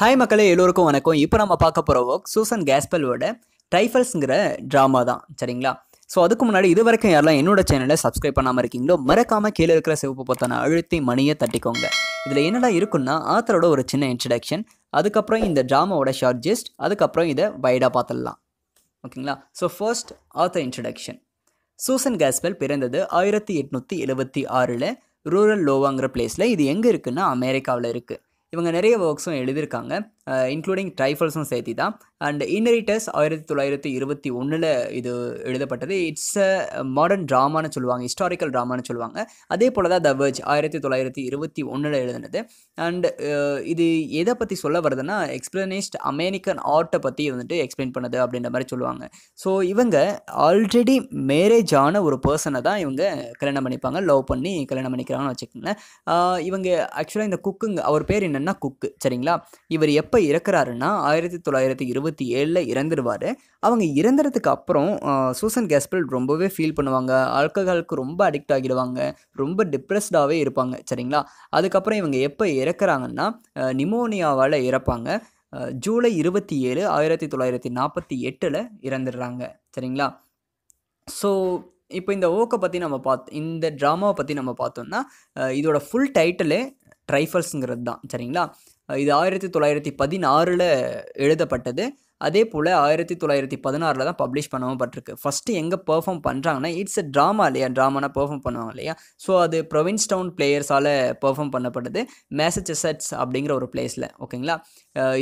Hi மக்களே எல்லோருக்கும் வணக்கம் இப்போ நம்ம பார்க்க போகிற ஒர்க் சூசன் கேஸ்பெல்வோட ட்ரைஃபல்ஸுங்கிற ட்ராமா தான் சரிங்களா ஸோ அதுக்கு முன்னாடி இது வரைக்கும் யாரெல்லாம் என்னோட சேனலை சப்ஸ்கிரைப் பண்ணாமல் இருக்கீங்களோ மறக்காமல் கீழே இருக்கிற சிவப்பு பொத்தான அழுத்தி மணியை தட்டிக்கோங்க இதில் என்னடா இருக்குன்னா ஆத்தரோட ஒரு சின்ன இன்ட்ரடக்ஷன் அதுக்கப்புறம் இந்த ட்ராமாவோட ஷார்ட் ஜெஸ்ட் அதுக்கப்புறம் இதை வைடாக பார்த்துடலாம் ஓகேங்களா so first author introduction Susan Glaspell பிறந்தது ஆயிரத்தி எட்நூற்றி எழுபத்தி ஆறில் ரூரல் லோவாங்கிற பிளேஸில் இது எங்கே இருக்குன்னா அமெரிக்காவில் இருக்குது இவங்க நிறைய ஒர்க்ஸும் எழுதியிருக்காங்க இன்க்ளூடிங் ட்ரைஃபல்ஸும் சேர்த்தி தான் அண்ட் இன்னரிட்டஸ் ஆயிரத்தி தொள்ளாயிரத்தி இருபத்தி ஒன்றில் இது எழுதப்பட்டது இட்ஸ் அ மாடர்ன் ட்ராமான்னு சொல்லுவாங்க ஹிஸ்டாரிக்கல் ட்ராமான்னு சொல்லுவாங்க அதே போல் தான் த வெர்ஜ் ஆயிரத்தி தொள்ளாயிரத்தி இருபத்தி ஒன்றில் எழுதினது அண்ட் uh, இது எதை பற்றி சொல்ல வருதுன்னா எக்ஸ்பிளனிஸ்ட் அமெரிக்கன் ஆர்ட்டை பற்றி வந்துட்டு எக்ஸ்பிளைன் பண்ணுது அப்படின்ற மாதிரி சொல்லுவாங்க ஸோ இவங்க ஆல்ரெடி மேரேஜ் ஆன ஒரு பர்சனை தான் இவங்க கல்யாணம் பண்ணிப்பாங்க லவ் பண்ணி கல்யாணம் பண்ணிக்கிறாங்கன்னு வச்சுக்கோங்களேன் இவங்க ஆக்சுவலாக இந்த குக்குங்க அவர் பேர் என்னென்னா குக்கு சரிங்களா இவர் எப்போ இறக்குறாருன்னா ஆயிரத்தி தொள்ளாயிரத்தி இருபத்தி ஏழில் இறந்துடுவார் அவங்க இறந்துறதுக்கு அப்புறம் சூசன் கேஸ்பிள் ரொம்பவே ஃபீல் பண்ணுவாங்க ஆல்கஹாலுக்கு ரொம்ப அடிக்ட் ஆகிடுவாங்க ரொம்ப டிப்ரெஸ்டாகவே இருப்பாங்க சரிங்களா அதுக்கப்புறம் இவங்க எப்போ இறக்குறாங்கன்னா நிமோனியாவால் இறப்பாங்க ஜூலை இருபத்தி ஏழு ஆயிரத்தி தொள்ளாயிரத்தி நாற்பத்தி எட்டில் இறந்துடுறாங்க சரிங்களா ஸோ இப்போ இந்த ஓக்கை பற்றி நம்ம பார்த்து இந்த ட்ராமாவை பற்றி நம்ம பார்த்தோம்னா இதோட ஃபுல் டைட்டிலு ட்ரைஃபல்ஸுங்கிறது தான் சரிங்களா இது ஆயிரத்தி தொள்ளாயிரத்தி பதினாறில் எழுதப்பட்டது அதே போல் ஆயிரத்தி தொள்ளாயிரத்தி பதினாறில் தான் பப்ளிஷ் பண்ணவும் பட்டிருக்கு ஃபஸ்ட்டு எங்கே பெர்ஃபார்ம் பண்ணுறாங்கன்னா இட்ஸ் அ ட்ராமா இல்லையா ட்ராமானா பெர்ஃபார்ம் பண்ணுவாங்க இல்லையா ஸோ அது ப்ரொவின்ஸ் டவுன் பிளேயர்ஸால் பெர்ஃபார்ம் பண்ணப்பட்டது மேசச்சசட்ஸ் அப்படிங்கிற ஒரு பிளேஸில் ஓகேங்களா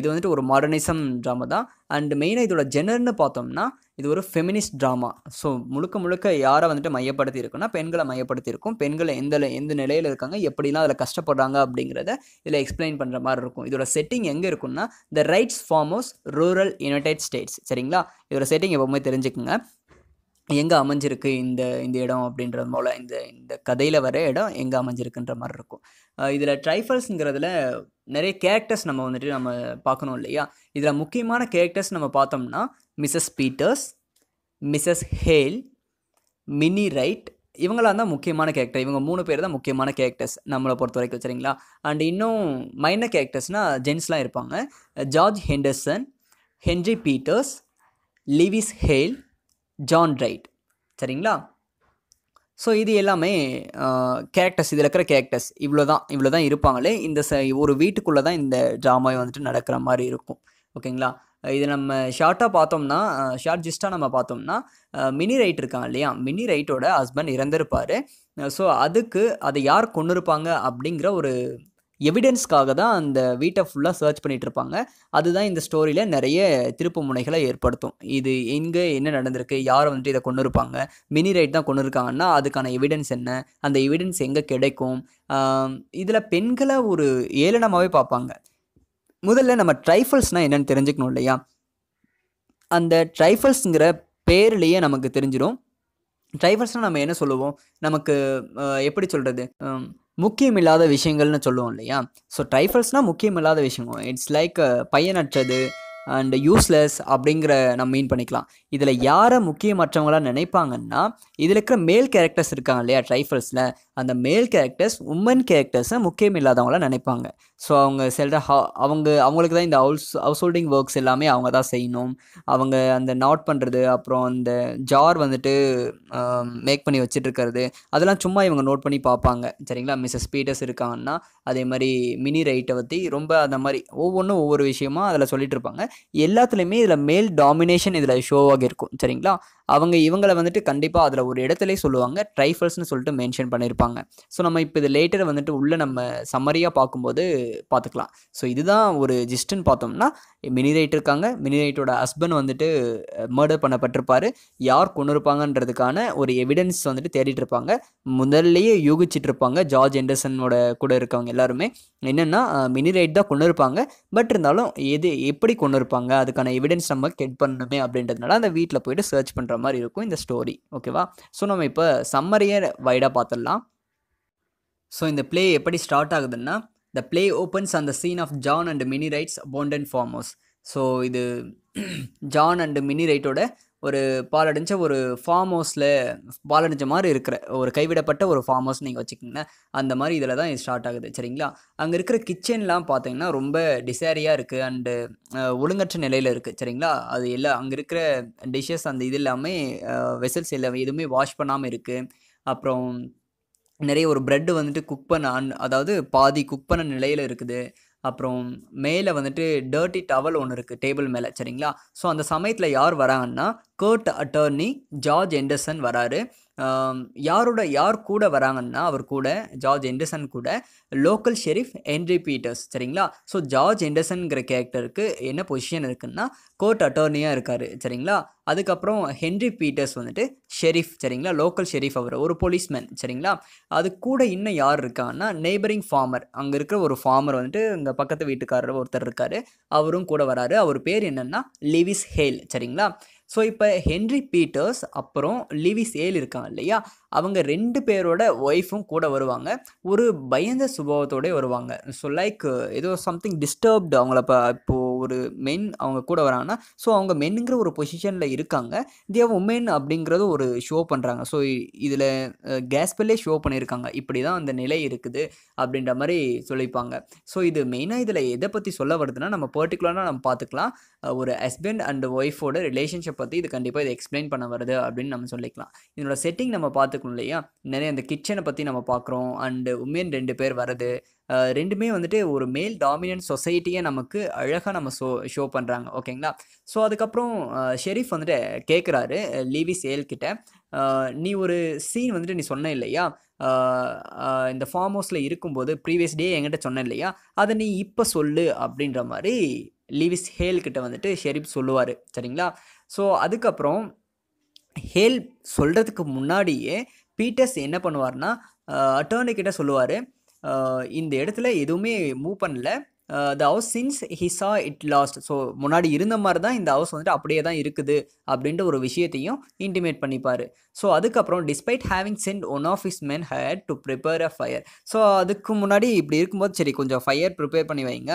இது வந்துட்டு ஒரு மாடர்னிசம் ட்ராமா தான் அண்ட் மெயினாக இதோட ஜெனர்னு பார்த்தோம்னா இது ஒரு ஃபெமினிஸ்ட் ட்ராமா ஸோ முழுக்க முழுக்க யாரை வந்துட்டு மையப்படுத்தி இருக்குன்னா பெண்களை மையப்படுத்தி இருக்கும் பெண்களை எந்த எந்த நிலையில் இருக்காங்க எப்படிலாம் அதில் கஷ்டப்படுறாங்க அப்படிங்கிறத இதில் எக்ஸ்பிளைன் பண்ணுற மாதிரி இருக்கும் இதோட செட்டிங் எங்கே இருக்குன்னா the Wrights farmhouse rural United States சரிங்களா இதோட செட்டிங் எப்போவுமே தெரிஞ்சுக்குங்க எங்கே அமைஞ்சிருக்கு இந்த இந்த இடம் அப்படின்றது போல் இந்த இந்த கதையில் வர இடம் எங்கே அமைஞ்சிருக்குன்ற மாதிரி இருக்கும் இதில் ட்ரைஃபல்ஸுங்கிறதுல நிறைய கேரக்டர்ஸ் நம்ம வந்துட்டு நம்ம பார்க்கணும் இல்லையா இதில் முக்கியமான கேரக்டர்ஸ் நம்ம பார்த்தோம்னா Mrs Peters Mrs Hale Minnie Wright இவங்களாம் தான் முக்கியமான கேரக்டர் இவங்க மூணு பேர் தான் முக்கியமான கேரக்டர்ஸ் நம்மளை பொறுத்த வரைக்கும் சரிங்களா அண்ட் இன்னும் மைனர் கேரக்டர்ஸ்னால் ஜென்ஸ்லாம் இருப்பாங்க George Henderson Henry Peters Lewis Hale John Wright சரிங்களா ஸோ இது எல்லாமே கேரக்டர்ஸ் இதில் இருக்கிற கேரக்டர்ஸ் இவ்வளோ தான் இவ்வளோ தான் இருப்பாங்களே இந்த ச ஒரு வீட்டுக்குள்ளே தான் இந்த ட்ராமாய் வந்துட்டு நடக்கிற மாதிரி இருக்கும் ஓகேங்களா இது நம்ம ஷார்ட்டாக பார்த்தோம்னா ஷார்ட் ஜிஸ்ட்டாக நம்ம பார்த்தோம்னா மினி ரைட் இருக்காங்க இல்லையா மினி ரைட்டோட ஹஸ்பண்ட் இறந்துருப்பார் ஸோ அதுக்கு அதை யார் கொண்டிருப்பாங்க அப்படிங்கிற ஒரு எவிடென்ஸ்க்காக தான் அந்த வீட்டை ஃபுல்லாக சர்ச் பண்ணிகிட்டு இருப்பாங்க அதுதான் இந்த ஸ்டோரியில் நிறைய திருப்பு முனைகளை ஏற்படுத்தும் இது எங்கே என்ன நடந்திருக்கு யார் வந்துட்டு இதை கொண்டு இருப்பாங்க மினி ரைட் தான் கொண்டு இருக்காங்கன்னா அதுக்கான எவிடன்ஸ் என்ன அந்த எவிடன்ஸ் எங்கே கிடைக்கும் இதில் பெண்களை ஒரு ஏளனமாகவே பார்ப்பாங்க முதல்ல நம்ம ட்ரைஃபல்ஸ்னால் என்னென்னு தெரிஞ்சுக்கணும் இல்லையா அந்த ட்ரைஃபல்ஸுங்கிற பேர்லேயே நமக்கு தெரிஞ்சிடும் ட்ரைஃபல்ஸ்னால் நம்ம என்ன சொல்லுவோம் நமக்கு எப்படி சொல்கிறது முக்கியமில்லாத விஷயங்கள்னு சொல்லுவோம் இல்லையா ஸோ ட்ரைஃபல்ஸ்னால் முக்கியமில்லாத விஷயம் இட்ஸ் லைக் பையனற்றது அண்ட் யூஸ்லெஸ் அப்படிங்கிற நம்ம மீன் பண்ணிக்கலாம் இதில் யாரை முக்கியமற்றவங்களாக நினைப்பாங்கன்னா இதில் இருக்கிற மேல் கேரக்டர்ஸ் இருக்காங்க இல்லையா ட்ரைஃபல்ஸில் அந்த மேல் கேரக்டர்ஸ் உமன் கேரக்டர்ஸை முக்கியம் இல்லாதவங்களாம் நினைப்பாங்க ஸோ அவங்க செல்ற ஹா அவங்க அவங்களுக்கு தான் இந்த ஹவுஸ் ஹவுஸ் ஹோல்டிங் ஒர்க்ஸ் எல்லாமே அவங்க தான் செய்யணும் அவங்க அந்த நாட் பண்ணுறது அப்புறம் அந்த ஜார் வந்துட்டு மேக் பண்ணி வச்சுட்டு அதெல்லாம் சும்மா இவங்க நோட் பண்ணி பார்ப்பாங்க சரிங்களா மிஸ்ஸஸ் பீட்டர்ஸ் இருக்காங்கன்னா அதே மாதிரி மினி ரைட்டை பற்றி ரொம்ப அந்த மாதிரி ஒவ்வொன்றும் ஒவ்வொரு விஷயமா அதில் சொல்லிட்டு இருப்பாங்க எல்லாத்துலேயுமே இதில் மேல் டாமினேஷன் இதில் ஷோவாக இருக்கும் சரிங்களா அவங்க இவங்களை வந்துட்டு கண்டிப்பாக அதில் ஒரு இடத்துல சொல்லுவாங்க ட்ரைஃபல்ஸ்னு சொல்லிட்டு மென்ஷன் பண்ணியிருப்பாங்க ஸோ நம்ம இப்போ இது லேட்டர் வந்துட்டு உள்ளே நம்ம சம்மரியாக பார்க்கும்போது பார்த்துக்கலாம் ஸோ இதுதான் ஒரு ஜிஸ்ட்டுன்னு பார்த்தோம்னா மினி ரைட் இருக்காங்க மினி ரைட்டோட ஹஸ்பண்ட் வந்துட்டு மர்டர் பண்ணப்பட்டிருப்பார் யார் கொண்டிருப்பாங்கன்றதுக்கான ஒரு எவிடன்ஸ் வந்துட்டு தேடிட்டு இருப்பாங்க முதல்லையே யூகிச்சிட்டு இருப்பாங்க ஜார்ஜ் எண்டர்சனோட கூட இருக்கவங்க எல்லாருமே என்னென்னா மினி ரைட் தான் கொண்டு இருப்பாங்க பட் இருந்தாலும் எது எப்படி கொண்டு இருப்பாங்க அதுக்கான எவிடன்ஸ் நம்ம கெட் பண்ணணுமே அப்படின்றதுனால அந்த வீட்டில் போயிட்டு சர்ச் பண்ணுற மாதிரி இருக்கும் இந்த ஸ்டோரி ஓகேவா ஸோ நம்ம இப்போ சம்மரியை வைடாக பார்த்துடலாம் ஸோ இந்த பிளே எப்படி ஸ்டார்ட் ஆகுதுன்னா த பிளே ஓப்பன்ஸ் அந்த scene of John and Minnie Wright's abandoned farm house so இது ஜான் அண்டு மினி ரைட்டோட ஒரு பாலடைஞ்ச ஒரு ஃபார்ம் ஹவுஸில் பாலடைஞ்ச மாதிரி இருக்கிற ஒரு கைவிடப்பட்ட ஒரு ஃபார்ம் ஹவுஸ் நீங்கள் வச்சுக்கிங்கன்னா அந்த மாதிரி இதில் தான் இது ஸ்டார்ட் ஆகுது சரிங்களா அங்கே இருக்கிற கிச்சன்லாம் பார்த்தீங்கன்னா ரொம்ப டிசேரியாக இருக்குது அண்டு ஒழுங்கற்ற நிலையில் இருக்குது சரிங்களா அது எல்லாம் அங்கே இருக்கிற டிஷ்ஷஸ் அந்த இது எல்லாமே வெசல்ஸ் எல்லாமே எதுவுமே வாஷ் பண்ணாமல் இருக்குது அப்புறம் நிறைய ஒரு ப்ரெட்டு வந்துட்டு குக் பண்ண அன் அதாவது பாதி குக் பண்ண நிலையில் இருக்குது அப்புறம் மேலே வந்துட்டு டர்ட்டி டவல் ஒன்று இருக்குது டேபிள் மேலே சரிங்களா ஸோ அந்த சமயத்தில் யார் வராங்கன்னா கேர்ட் அட்டர்னி ஜார்ஜ் எண்டர்சன் வராரு யாரோட யார் கூட வராங்கன்னா அவர் கூட ஜார்ஜ் எண்டர்சன் கூட லோக்கல் ஷெரீஃப் ஹென்ரி பீட்டர்ஸ் சரிங்களா ஸோ ஜார்ஜ் எண்டர்சன்கிற கேரக்டருக்கு என்ன பொசிஷன் இருக்குன்னா கோர்ட் அட்டர்னியாக இருக்கார் சரிங்களா அதுக்கப்புறம் ஹென்ரி பீட்டர்ஸ் வந்துட்டு ஷெரீஃப் சரிங்களா லோக்கல் ஷெரீஃப் அவர் ஒரு போலீஸ்மேன் சரிங்களா அது கூட இன்னும் யார் இருக்காங்கன்னா நெய்பரிங் ஃபார்மர் அங்கே இருக்கிற ஒரு ஃபார்மர் வந்துட்டு இங்கே பக்கத்து வீட்டுக்காரர் ஒருத்தர் இருக்கார் அவரும் கூட வராரு அவர் பேர் என்னென்னா லிவிஸ் ஹேல் சரிங்களா ஸோ இப்போ ஹென்ரி பீட்டர்ஸ் அப்புறம் லிவி சேல் இருக்காங்க இல்லையா அவங்க ரெண்டு பேரோட ஒய்ஃபும் கூட வருவாங்க ஒரு பயந்த சுபாவத்தோடய வருவாங்க ஸோ லைக் ஏதோ சம்திங் டிஸ்டர்ப்டு அவங்கள இப்போ இப்போது ஒரு மென் அவங்க கூட வராங்கன்னா ஸோ அவங்க மென்னுங்கிற ஒரு பொசிஷனில் இருக்காங்க தேவ் உமென் அப்படிங்கிறது ஒரு ஷோ பண்ணுறாங்க ஸோ இதில் கேஸ்பிளே ஷோ பண்ணியிருக்காங்க இப்படி தான் அந்த நிலை இருக்குது அப்படின்ற மாதிரி சொல்லிப்பாங்க ஸோ இது மெயினாக இதில் எதை பற்றி சொல்ல வருதுன்னா நம்ம பர்டிகுலராக நம்ம பார்த்துக்கலாம் ஒரு ஹஸ்பண்ட் அண்ட் ஒய்ஃபோட ரிலேஷன்ஷிப் பற்றி இது கண்டிப்பாக இது எக்ஸ்பிளைன் பண்ண வருது அப்படின்னு நம்ம சொல்லிக்கலாம் இதனோட செட்டிங் நம்ம பார்த்துக்கணும் இல்லையா நிறைய அந்த கிச்சனை பற்றி நம்ம பார்க்குறோம் அண்டு உமேன் ரெண்டு பேர் வருது ரெண்டுமே வந்துட்டு ஒரு மேல் டாமினன்ட் சொசைட்டியை நமக்கு அழகாக நம்ம ஷோ ஷோ பண்ணுறாங்க ஓகேங்களா ஸோ அதுக்கப்புறம் ஷெரீஃப் வந்துட்டு கேட்குறாரு லீவி சேல்கிட்ட நீ ஒரு சீன் வந்துட்டு நீ சொன்ன இல்லையா இந்த ஃபார்ம் ஹவுஸில் இருக்கும்போது ப்ரீவியஸ் டே என்கிட்ட சொன்ன இல்லையா அதை நீ இப்போ சொல்லு அப்படின்ற மாதிரி லீவிஸ் ஹேல்கிட்ட வந்துட்டு ஷெரீப் சொல்லுவார் சரிங்களா ஸோ அதுக்கப்புறம் ஹேல் சொல்கிறதுக்கு முன்னாடியே பீட்டர்ஸ் என்ன பண்ணுவார்னா அட்டர்னி கிட்ட சொல்லுவார் இந்த இடத்துல எதுவுமே மூவ் பண்ணல the house since saw it last so முன்னாடி இருந்த மாதிரி தான் இந்த ஹவுஸ் வந்துட்டு அப்படியே தான் இருக்குது அப்படின்ற ஒரு விஷயத்தையும் இன்டிமேட் பண்ணிப்பார் ஸோ அதுக்கப்புறம் despite having sent one of his men had to prepare a fire so அதுக்கு முன்னாடி இப்படி இருக்கும்போது சரி கொஞ்சம் ஃபயர் ப்ரிப்பேர் பண்ணி வைங்க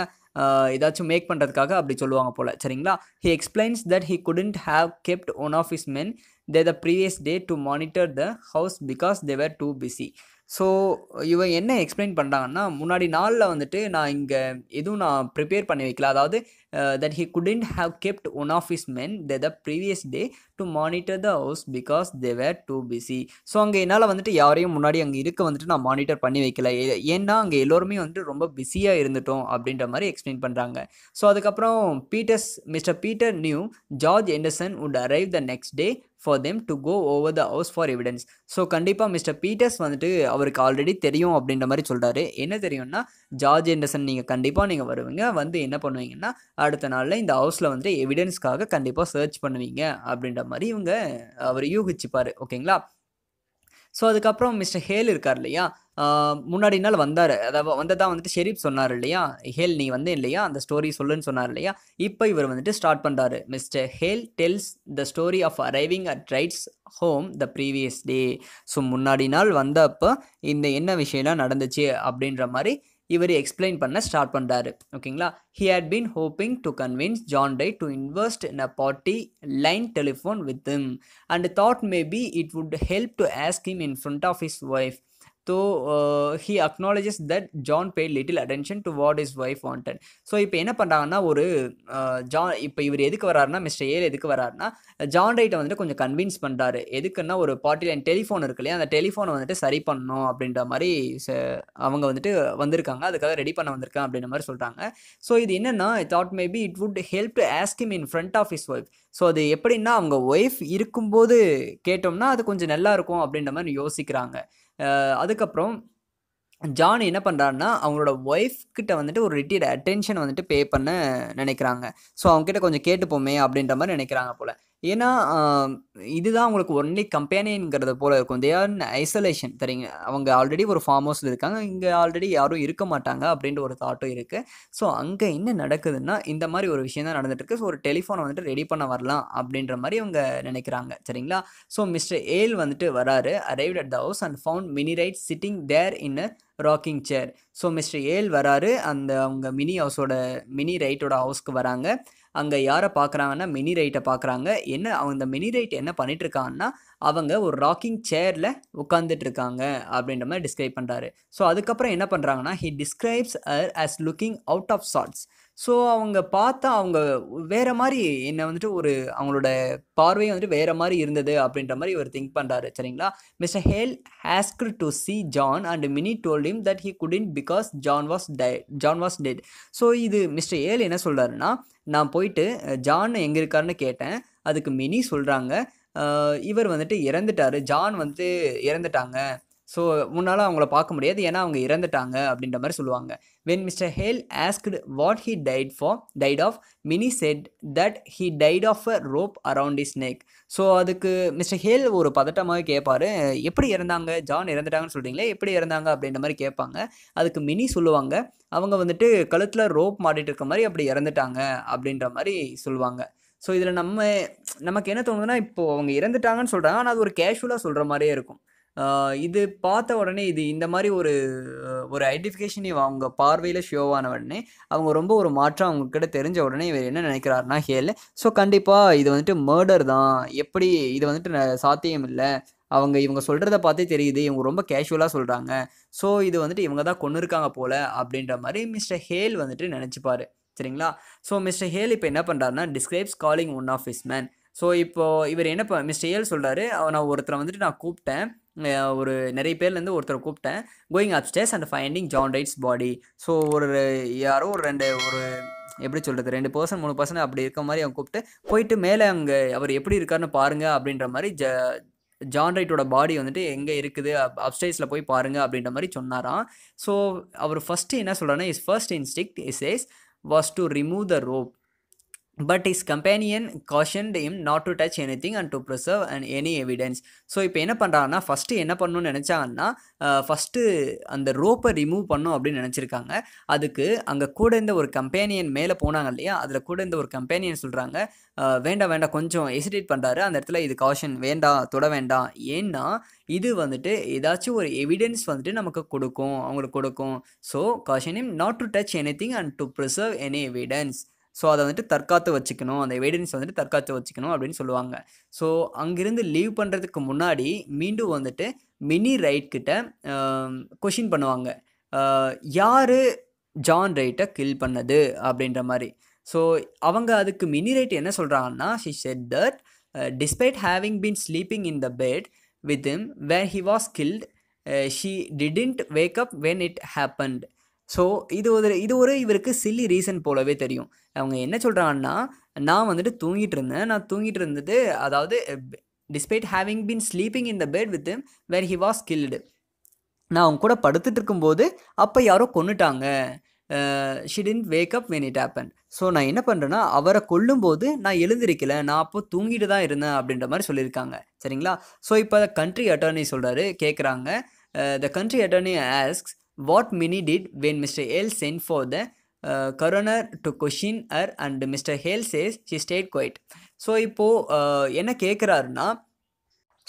ஏதாச்சும் மேக் பண்ணுறதுக்காக அப்படி சொல்லுவாங்க போல் சரிங்களா he explains that he couldn't have kept one of his men they the previous day to monitor the house because they were too busy so இவன் என்ன எக்ஸ்பிளைன் பண்ணுறாங்கன்னா முன்னாடி நாளில் வந்துட்டு நான் இங்கே எதுவும் நான் ப்ரிப்பேர் பண்ணி வைக்கல அதாவது that he couldn't have kept one of his men the the previous day to monitor the house because they were too busy so அங்கே என்னால் வந்துட்டு யாரையும் முன்னாடி அங்கே இருக்க வந்துட்டு நான் மானிட்டர் பண்ணி வைக்கல ஏன்னா அங்கே எல்லோருமே வந்துட்டு ரொம்ப பிஸியாக இருந்துட்டோம் அப்படின்ற மாதிரி எக்ஸ்பிளைன் பண்ணுறாங்க ஸோ அதுக்கப்புறம் Peters mister Peter new George Henderson would arrive the next day for them to go over the house for evidence so கண்டிப்பாக மிஸ்டர் பீட்டர்ஸ் வந்துட்டு அவருக்கு ஆல்ரெடி தெரியும் அப்படின்ற மாதிரி சொல்கிறாரு என்ன தெரியும்னா ஜார்ஜ் எண்டர்சன் நீங்கள் கண்டிப்பாக நீங்கள் வருவீங்க வந்து என்ன பண்ணுவீங்கன்னா அடுத்த நாளில் இந்த ஹவுஸில் வந்துட்டு எவிடன்ஸ்க்காக கண்டிப்பாக சர்ச் பண்ணுவீங்க அப்படின்ற மாதிரி இவங்க அவர் யூகிச்சுப்பார் ஓகேங்களா ஸோ அதுக்கப்புறம் மிஸ்டர் ஹேல் இருக்கார் இல்லையா முன்னாடி நாள் வந்தார் அதாவது தான் வந்துட்டு ஷெரீப் சொன்னார் இல்லையா ஹேல் நீ வந்தேன் இல்லையா அந்த ஸ்டோரி சொல்லுன்னு சொன்னார் இல்லையா இப்போ இவர் வந்துட்டு ஸ்டார்ட் பண்ணுறாரு mister Hale tells the story of arriving at Wright's home the previous day so முன்னாடி நாள் வந்தப்போ இந்த என்ன விஷயம்லாம் நடந்துச்சு அப்படின்ற மாதிரி இவர் எக்ஸ்பிளைன் பண்ண ஸ்டார்ட் பண்ணுறாரு ஓகேங்களா he had been hoping to convince John Wright to invest in a party line telephone with him and thought maybe it would help to ask him in front of his wife so he acknowledges that John pay little attention to what his wife wanted so இப்போ என்ன பண்ணுறாங்கன்னா ஒரு John uh, இப்போ இவர் எதுக்கு வராருன்னா mister ஏல் எதுக்கு வராருன்னா ஜான் ரைட்டை வந்துட்டு கொஞ்சம் கன்வின்ஸ் பண்ணுறாரு எதுக்குன்னா ஒரு பார்ட்டி லைன் டெலிஃபோன் இருக்கு இல்லையா அந்த டெலிஃபோனை வந்துட்டு சரி பண்ணணும் அப்படின்ற மாதிரி அவங்க வந்துட்டு வந்திருக்காங்க அதுக்காக ரெடி பண்ண வந்திருக்கேன் அப்படின்ற மாதிரி சொல்கிறாங்க ஸோ இது என்னென்னா thought maybe it would help to ask him in front of his wife so அது எப்படின்னா அவங்க ஒய்ஃப் இருக்கும்போது கேட்டோம்னா அது கொஞ்சம் நல்லா இருக்கும் அப்படின்ற மாதிரி யோசிக்கிறாங்க அதுக்கப்புறம் ஜான் என்ன பண்ணுறாருன்னா அவங்களோட ஒய்ஃப் கிட்ட வந்துட்டு ஒரு ரிட்டீட் அட்டென்ஷன் வந்துட்டு பே பண்ண நினைக்கிறாங்க ஸோ அவங்ககிட்ட கொஞ்சம் கேட்டுப்போமே அப்படின்ற மாதிரி நினைக்கிறாங்க போல் ஏன்னா இதுதான் அவங்களுக்கு ஒன்லி கம்பேனியன்ங்கிறத போல் இருக்கும் தே ஆர் ஐசோலேஷன் தெரியுங்க அவங்க ஆல்ரெடி ஒரு ஃபார்ம் ஹவுஸில் இருக்காங்க இங்கே ஆல்ரெடி யாரும் இருக்க மாட்டாங்க அப்படின்ற ஒரு தாட்டும் இருக்குது ஸோ அங்கே என்ன நடக்குதுன்னா இந்த மாதிரி ஒரு விஷயம் தான் நடந்துட்டுருக்கு ஸோ ஒரு டெலிஃபோனை வந்துட்டு ரெடி பண்ண வரலாம் அப்படின்ற மாதிரி அவங்க நினைக்கிறாங்க சரிங்களா ஸோ மிஸ்டர் ஏல் வந்துட்டு வராரு arrived at the house and found Minnie Wright sitting there in a rocking chair so mister Hale வராரு அந்த அவங்க மினி ஹவுஸோட மினி ரைட்டோட ஹவுஸ்க்கு வராங்க அங்கே யாரை பார்க்குறாங்கன்னா மினி ரைட்டை பார்க்குறாங்க என்ன அந்த மினி ரைட் என்ன பண்ணிகிட்ருக்காங்கன்னா அவங்க ஒரு ராக்கிங் சேரில் உட்காந்துட்டு இருக்காங்க அப்படின்ற மாதிரி டிஸ்கிரைப் பண்ணுறாரு ஸோ அதுக்கப்புறம் என்ன பண்ணுறாங்கன்னா he describes her as looking out of sorts so அவங்க பார்த்தா அவங்க வேற மாதிரி என்னை வந்துட்டு ஒரு அவங்களோட பார்வையை வந்துட்டு வேற மாதிரி இருந்தது அப்படின்ற மாதிரி இவர் திங்க் பண்ணுறாரு சரிங்களா mister Hale asked to see John and Minnie told him that he couldn't because John was die John was dead so இது மிஸ்டர் ஏல் என்ன சொல்கிறாருன்னா நான் போயிட்டு ஜான் எங்கே இருக்காருன்னு கேட்டேன் அதுக்கு மினி சொல்கிறாங்க இவர் வந்துட்டு இறந்துட்டார் ஜான் வந்துட்டு இறந்துட்டாங்க ஸோ முன்னால் அவங்கள பார்க்க முடியாது ஏன்னா அவங்க இறந்துட்டாங்க அப்படின்ற மாதிரி சொல்லுவாங்க when mister Hale asked what he died for died of Minnie said that he died of a rope around his neck so அதுக்கு மிஸ்டர் ஹேல் ஒரு பதட்டமாக கேட்பார் எப்படி இறந்தாங்க ஜான் இறந்துட்டாங்கன்னு சொல்கிறீங்களே எப்படி இறந்தாங்க அப்படின்ற மாதிரி கேட்பாங்க அதுக்கு மினி சொல்லுவாங்க அவங்க வந்துட்டு கழுத்தில் ரோப் மாட்டிட்டு இருக்க மாதிரி அப்படி இறந்துட்டாங்க அப்படின்ற மாதிரி சொல்லுவாங்க ஸோ இதில் நம்ம நமக்கு என்ன தோணுதுன்னா இப்போது அவங்க இறந்துட்டாங்கன்னு சொல்கிறாங்க ஆனால் அது ஒரு கேஷுவலாக சொல்கிற மாதிரியே இருக்கும் இது பார்த்த உடனே இது இந்த மாதிரி ஒரு ஒரு ஐடென்டிஃபிகேஷன் அவங்க பார்வையில் ஷோவான உடனே அவங்க ரொம்ப ஒரு மாற்றம் அவங்க கிட்ட தெரிஞ்ச உடனே இவர் என்ன நினைக்கிறாருனா ஹேல் ஸோ கண்டிப்பாக இது வந்துட்டு மர்டர் தான் எப்படி இது வந்துட்டு சாத்தியம் இல்லை அவங்க இவங்க சொல்கிறத பார்த்தே தெரியுது இவங்க ரொம்ப கேஷுவலாக சொல்கிறாங்க ஸோ இது வந்துட்டு இவங்க தான் கொண்டு இருக்காங்க போல் அப்படின்ற மாதிரி மிஸ்டர் ஹேல் வந்துட்டு நினச்சிப்பார் சரிங்களா ஸோ மிஸ்டர் ஹேல் இப்போ என்ன பண்ணுறாருன்னா describes calling one of his men so இப்போது இவர் என்ன மிஸ்டர் ஹேல் சொல்கிறாரு நான் ஒருத்தரை வந்துட்டு நான் கூப்பிட்டேன் ஒரு நிறைய பேர்லேருந்து ஒருத்தரை கூப்பிட்டேன் going stairs and finding John Wright's body so ஒரு யாரோ ஒரு ரெண்டு ஒரு எப்படி சொல்கிறது ரெண்டு பர்சன் மூணு பர்சன் அப்படி இருக்க மாதிரி அவங்க கூப்பிட்டு போயிட்டு மேலே அங்கே அவர் எப்படி இருக்காருன்னு பாருங்கள் அப்படின்ற மாதிரி ஜ ஜான் ரைட்டோட பாடி வந்துட்டு எங்கே இருக்குது அப் அப்ஸ்டைஸில் போய் பாருங்கள் அப்படின்ற மாதிரி சொன்னாராம் ஸோ அவர் ஃபஸ்ட்டு என்ன சொல்கிறாருன்னா his first instinct is was to remove the rope but his companion cautioned him not to touch anything and to preserve and any evidence so இப்போ என்ன பண்ணுறாங்கன்னா ஃபஸ்ட்டு என்ன பண்ணணும்னு நினச்சாங்கன்னா ஃபஸ்ட்டு அந்த ரோப்பை ரிமூவ் பண்ணும் அப்படின்னு நினச்சிருக்காங்க அதுக்கு அங்கே கூட இருந்த ஒரு கம்பேனியன் மேலே போனாங்க இல்லையா அதில் கூட இருந்த ஒரு கம்பேனியன் சொல்கிறாங்க வேண்டாம் வேண்டாம் கொஞ்சம் எசிடேட் பண்ணுறாரு அந்த இடத்துல இது காஷன் வேண்டாம் தொட வேண்டாம் ஏன்னா இது வந்துட்டு ஏதாச்சும் ஒரு எவிடென்ஸ் வந்துட்டு நமக்கு கொடுக்கும் அவங்களுக்கு கொடுக்கும் so caution him not to touch anything and to preserve any evidence so அதை வந்துட்டு தற்காத்து வச்சுக்கணும் அந்த எவிடன்ஸ் வந்துட்டு தற்காத்து வச்சுக்கணும் அப்படின்னு சொல்லுவாங்க ஸோ அங்கேருந்து லீவ் பண்ணுறதுக்கு முன்னாடி மீண்டும் வந்துட்டு மினி ரைட் கிட்ட கொஷின் பண்ணுவாங்க யார் ஜான் ரைட்டை கில் பண்ணது அப்படின்ற மாதிரி ஸோ அவங்க அதுக்கு மினி ரைட் என்ன சொல்கிறாங்கன்னா she said that despite having been sleeping in the bed with him where he was killed she didn't wake up when it happened so இது ஒரு இது ஒரு இவருக்கு சில்லி ரீசன் போலவே தெரியும் அவங்க என்ன சொல்கிறாங்கன்னா நான் வந்துட்டு தூங்கிட்டு இருந்தேன் நான் தூங்கிட்டு இருந்தது அதாவது despite having been sleeping in the bed with where he was killed நான் அவங்க கூட படுத்துட்டு இருக்கும்போது அப்போ யாரோ கொண்டுட்டாங்க she didn't wake up when it happen so நான் என்ன பண்ணுறேன்னா அவரை கொல்லும்போது நான் எழுந்திருக்கல நான் அப்போ தூங்கிட்டு தான் இருந்தேன் அப்படின்ற மாதிரி சொல்லியிருக்காங்க சரிங்களா ஸோ இப்போ கண்ட்ரி அட்டர்னி சொல்கிறாரு கேட்குறாங்க the country attorney asks what mini did when mister L sent for the coroner to question question and mister Mr. Hale says state stayed so இப்போது uh, என்ன கேட்குறாருன்னா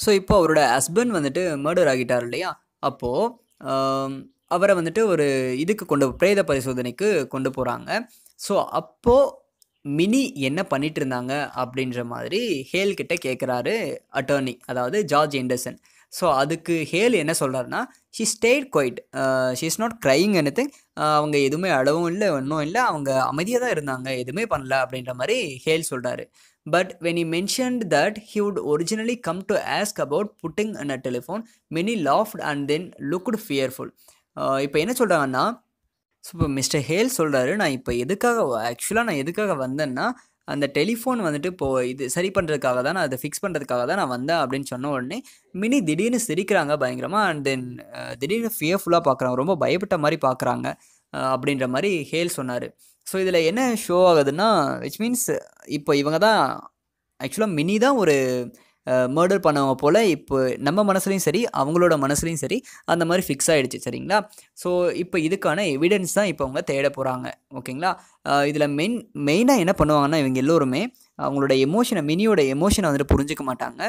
ஸோ இப்போ அவரோட ஹஸ்பண்ட் வந்துட்டு murder ஆகிட்டார் இல்லையா அப்போது um, அவரை வந்துட்டு ஒரு இதுக்கு கொண்டு பிரேத பரிசோதனைக்கு கொண்டு போகிறாங்க ஸோ அப்போது மினி என்ன பண்ணிட்டு இருந்தாங்க அப்படின்ற மாதிரி ஹேல் ஹேல்கிட்ட கேட்குறாரு அட்டர்னி அதாவது ஜார்ஜ் எண்டர்சன் ஸோ அதுக்கு ஹேல் என்ன சொல்கிறாருன்னா she stayed quiet she is not crying anything அவங்க எதுவுமே அளவும் இல்லை ஒன்றும் இல்லை அவங்க அமைதியாக தான் இருந்தாங்க எதுவுமே பண்ணல அப்படின்ற மாதிரி ஹேல் சொல்கிறாரு but when he mentioned that he would originally come to ask about putting and a telephone Minnie laughed and then looked fearful இப்போ என்ன சொல்கிறாங்கன்னா ஸோ இப்போ மிஸ்டர் ஹேல் சொல்கிறாரு நான் இப்போ எதுக்காக ஆக்சுவலாக நான் எதுக்காக வந்தேன்னா அந்த டெலிஃபோன் வந்துட்டு இப்போது இது சரி பண்ணுறதுக்காக தான் நான் அதை ஃபிக்ஸ் பண்ணுறதுக்காக தான் நான் வந்தேன் அப்படின்னு சொன்ன உடனே மினி திடீர்னு சிரிக்கிறாங்க பயங்கரமாக அண்ட் தென் திடீர்னு ஃபியர்ஃபுல்லாக பார்க்குறாங்க ரொம்ப பயப்பட்ட மாதிரி பார்க்குறாங்க அப்படின்ற மாதிரி ஹேல் சொன்னார் ஸோ இதில் என்ன ஷோ ஆகுதுன்னா விச் மீன்ஸ் இப்போ இவங்க தான் ஆக்சுவலாக மினி தான் ஒரு மர்டர் பண்ணவங்க போல் இப்போ நம்ம மனசுலையும் சரி அவங்களோட மனசுலையும் சரி அந்த மாதிரி ஃபிக்ஸ் ஆகிடுச்சு சரிங்களா ஸோ இப்போ இதுக்கான எவிடன்ஸ் தான் இப்போ அவங்க தேட போகிறாங்க ஓகேங்களா இதில் மெயின் மெயினாக என்ன பண்ணுவாங்கன்னா இவங்க எல்லோருமே அவங்களோட எமோஷனை மினியோட எமோஷனை வந்துட்டு புரிஞ்சிக்க மாட்டாங்க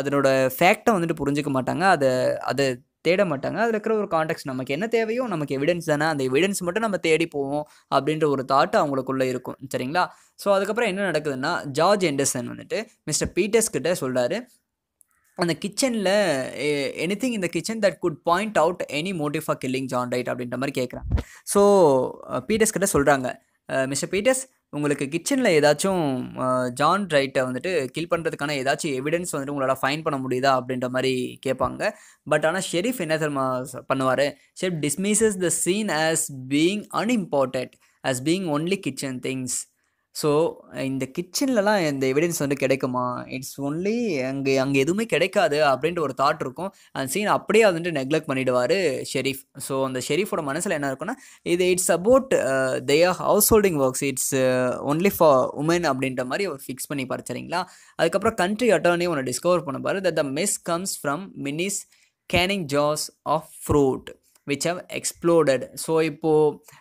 அதனோட ஃபேக்டை வந்துட்டு புரிஞ்சிக்க மாட்டாங்க அதை அதை தேட மாட்டாங்க அதில் இருக்கிற ஒரு காண்டெக்ட் நமக்கு என்ன தேவையோ நமக்கு எவிடன்ஸ் தானே அந்த எவிடன்ஸ் மட்டும் நம்ம தேடி போவோம் அப்படின்ற ஒரு தாட் அவங்களுக்குள்ளே இருக்கும் சரிங்களா ஸோ அதுக்கப்புறம் என்ன நடக்குதுன்னா ஜார்ஜ் எண்டர்சன் வந்துட்டு மிஸ்டர் பீட்டர்ஸ் கிட்ட சொல்கிறாரு அந்த கிச்சனில் எனி திங் இந்த kitchen that could point out any motive for killing John Wright அப்படின்ற மாதிரி கேட்குறாங்க ஸோ பீட்டர்ஸ் கிட்ட சொல்கிறாங்க மிஸ்டர் பீட்டர்ஸ் உங்களுக்கு கிச்சனில் ஏதாச்சும் ஜான் ரைட்டை வந்துட்டு கில் பண்ணுறதுக்கான ஏதாச்சும் எவிடன்ஸ் வந்துட்டு உங்களால் ஃபைன் பண்ண முடியுதா அப்படின்ற மாதிரி கேட்பாங்க பட் ஆனால் ஷெரீஃப் என்ன தெரியுமா பண்ணுவார் sheriff dismisses the scene as being unimportant as being only kitchen things so இந்த கிச்சன்லலாம் இந்த எவிடன்ஸ் வந்து கிடைக்குமா இட்ஸ் ஒன்லி அங்கே அங்கே எதுவுமே கிடைக்காது அப்படின்ற ஒரு தாட் இருக்கும் அந்த சீன் அப்படியே வந்துட்டு நெக்லெக்ட் பண்ணிடுவார் ஷெரீஃப் ஸோ அந்த ஷெரீஃபோட மனசில் என்ன இருக்குன்னா இது it's about the house holding works it's only for women அப்படின்ற மாதிரி அவர் ஃபிக்ஸ் பண்ணி சரிங்களா அதுக்கப்புறம் கண்ட்ரி அட்டர்னி ஒன்று டிஸ்கவர் பண்ண பாரு that the mess comes from Minnie's canning ஜாஸ் of fruit which have exploded so இப்போது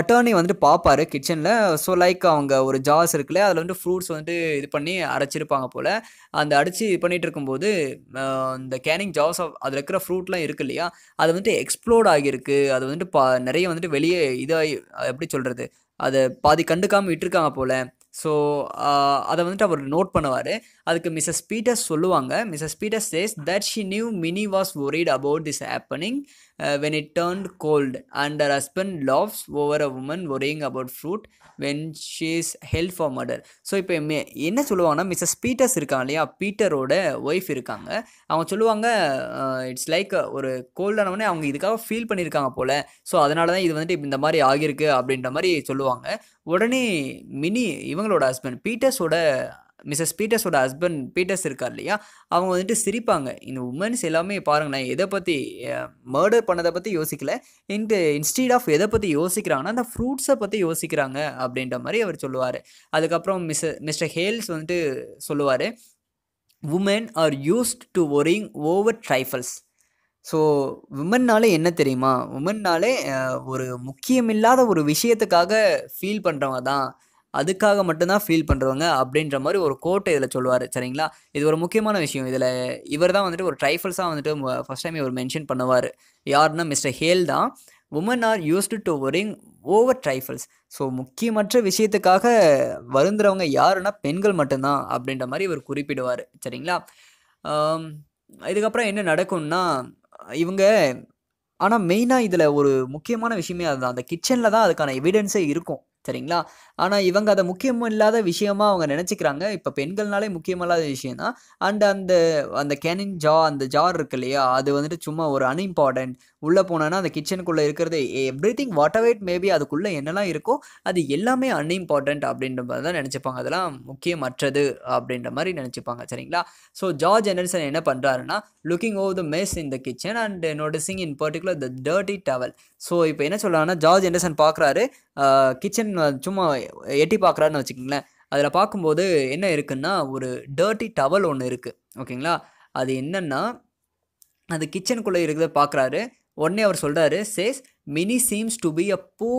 அட்டர்னி வந்துட்டு பார்ப்பாரு கிச்சனில் ஸோ லைக் அவங்க ஒரு ஜாஸ் இருக்குல்ல அதில் வந்துட்டு ஃப்ரூட்ஸ் வந்துட்டு இது பண்ணி அரைச்சிருப்பாங்க போல் அந்த அடித்து இது பண்ணிகிட்டு இருக்கும்போது இந்த கேனிங் ஜார்ஸ் அதில் இருக்கிற ஃப்ரூட்லாம் இருக்கு இல்லையா அது வந்துட்டு எக்ஸ்ப்ளோர்ட் ஆகியிருக்கு அது வந்துட்டு பா நிறைய வந்துட்டு வெளியே இதாகி எப்படி சொல்கிறது அதை பாதி கண்டுக்காமல் விட்டுருக்காங்க போல் ஸோ அதை வந்துட்டு அவர் நோட் பண்ணுவார் அதுக்கு மிஸ்ஸஸ் பீட்டர்ஸ் சொல்லுவாங்க Mrs Peters says that she knew Minnie was worried about this happening when it turned cold and her husband laughs over a woman worrying about fruit when she's held for murder so இப்போ என்ன சொல்லுவாங்கன்னா Mrs Peters இருக்காங்க இல்லையா பீட்டரோட wife இருக்காங்க அவங்க சொல்லுவாங்க it's uh, like ஒரு கோல்டானவனே அவங்க இதுக்காக ஃபீல் பண்ணியிருக்காங்க போல் ஸோ அதனால தான் இது வந்துட்டு இந்த மாதிரி ஆகியிருக்கு அப்படின்ற மாதிரி சொல்லுவாங்க உடனே மினி இவங்களோட ஹஸ்பண்ட் பீட்டர்ஸோட மிஸ்ஸஸ் பீட்டர்ஸோட ஹஸ்பண்ட் பீட்டர்ஸ் இருக்கார் இல்லையா அவங்க வந்துட்டு சிரிப்பாங்க இந்த உமன்ஸ் எல்லாமே பாருங்களேன் எதை பற்றி மர்டர் பண்ணதை பற்றி யோசிக்கல இன்ட்டு இன்ஸ்டீட் ஆஃப் எதை பற்றி யோசிக்கிறாங்கன்னா அந்த ஃப்ரூட்ஸை பற்றி யோசிக்கிறாங்க அப்படின்ற மாதிரி அவர் சொல்லுவார் அதுக்கப்புறம் மிஸ் மிஸ்டர் ஹேல்ஸ் வந்துட்டு சொல்லுவார் women are used to worrying over trifles so உமன்னாலே என்ன தெரியுமா உமன்னாலே ஒரு முக்கியமில்லாத ஒரு விஷயத்துக்காக ஃபீல் பண்ணுறவங்க தான் அதுக்காக மட்டும்தான் ஃபீல் பண்ணுறவங்க அப்படின்ற மாதிரி ஒரு கோட்டை இதில் சொல்லுவார் சரிங்களா இது ஒரு முக்கியமான விஷயம் இதில் இவர் தான் வந்துட்டு ஒரு ட்ரைஃபல்ஸாக வந்துட்டு ஃபஸ்ட் டைம் இவர் மென்ஷன் பண்ணுவார் யாருன்னா மிஸ்டர் ஹேல் தான் women are used to worrying over trifles so முக்கியமற்ற விஷயத்துக்காக வருந்துறவங்க யாருன்னா பெண்கள் மட்டும்தான் அப்படின்ற மாதிரி இவர் குறிப்பிடுவார் சரிங்களா இதுக்கப்புறம் என்ன நடக்கும்னா இவங்க ஆனால் மெயினாக இதில் ஒரு முக்கியமான விஷயமே அதுதான் அந்த கிச்சனில் தான் அதுக்கான எவிடென்ஸே இருக்கும் சரிங்களா ஆனால் இவங்க அதை முக்கியம் இல்லாத விஷயமா அவங்க நினச்சிக்கிறாங்க இப்போ பெண்கள்னாலே முக்கியமில்லாத விஷயம் தான் அண்ட் அந்த அந்த கேனின் ஜா அந்த ஜார் இருக்கு இல்லையா அது வந்துட்டு சும்மா ஒரு அன்இம்பார்ட்டன்ட் உள்ளே போனோன்னா அந்த கிச்சனுக்குள்ளே இருக்கிறது everything what await maybe அதுக்குள்ளே என்னெல்லாம் இருக்கோ அது எல்லாமே அன்இம்பார்ட்டன்ட் அப்படின்ற மாதிரி தான் நினச்சிப்பாங்க அதெல்லாம் முக்கியமற்றது அப்படின்ற மாதிரி நினச்சிப்பாங்க சரிங்களா ஸோ ஜார்ஜ் எண்டர்சன் என்ன பண்ணுறாருன்னா looking over the mess in the kitchen and noticing in particular the dirty towel so இப்போ என்ன சொல்லலாம்னா ஜார்ஜ் எண்டர்சன் பார்க்குறாரு கிச்சன் சும்மா எட்டி பார்க்குறான்னு வச்சுக்கோங்களேன் அதில் பார்க்கும்போது என்ன இருக்குன்னா ஒரு டர்ட்டி டவல் ஒன்று இருக்குது ஓகேங்களா அது என்னென்னா அது கிச்சனுக்குள்ளே இருக்கிறத பார்க்குறாரு உடனே அவர் சொல்கிறாரு says Minnie seems to be a பூ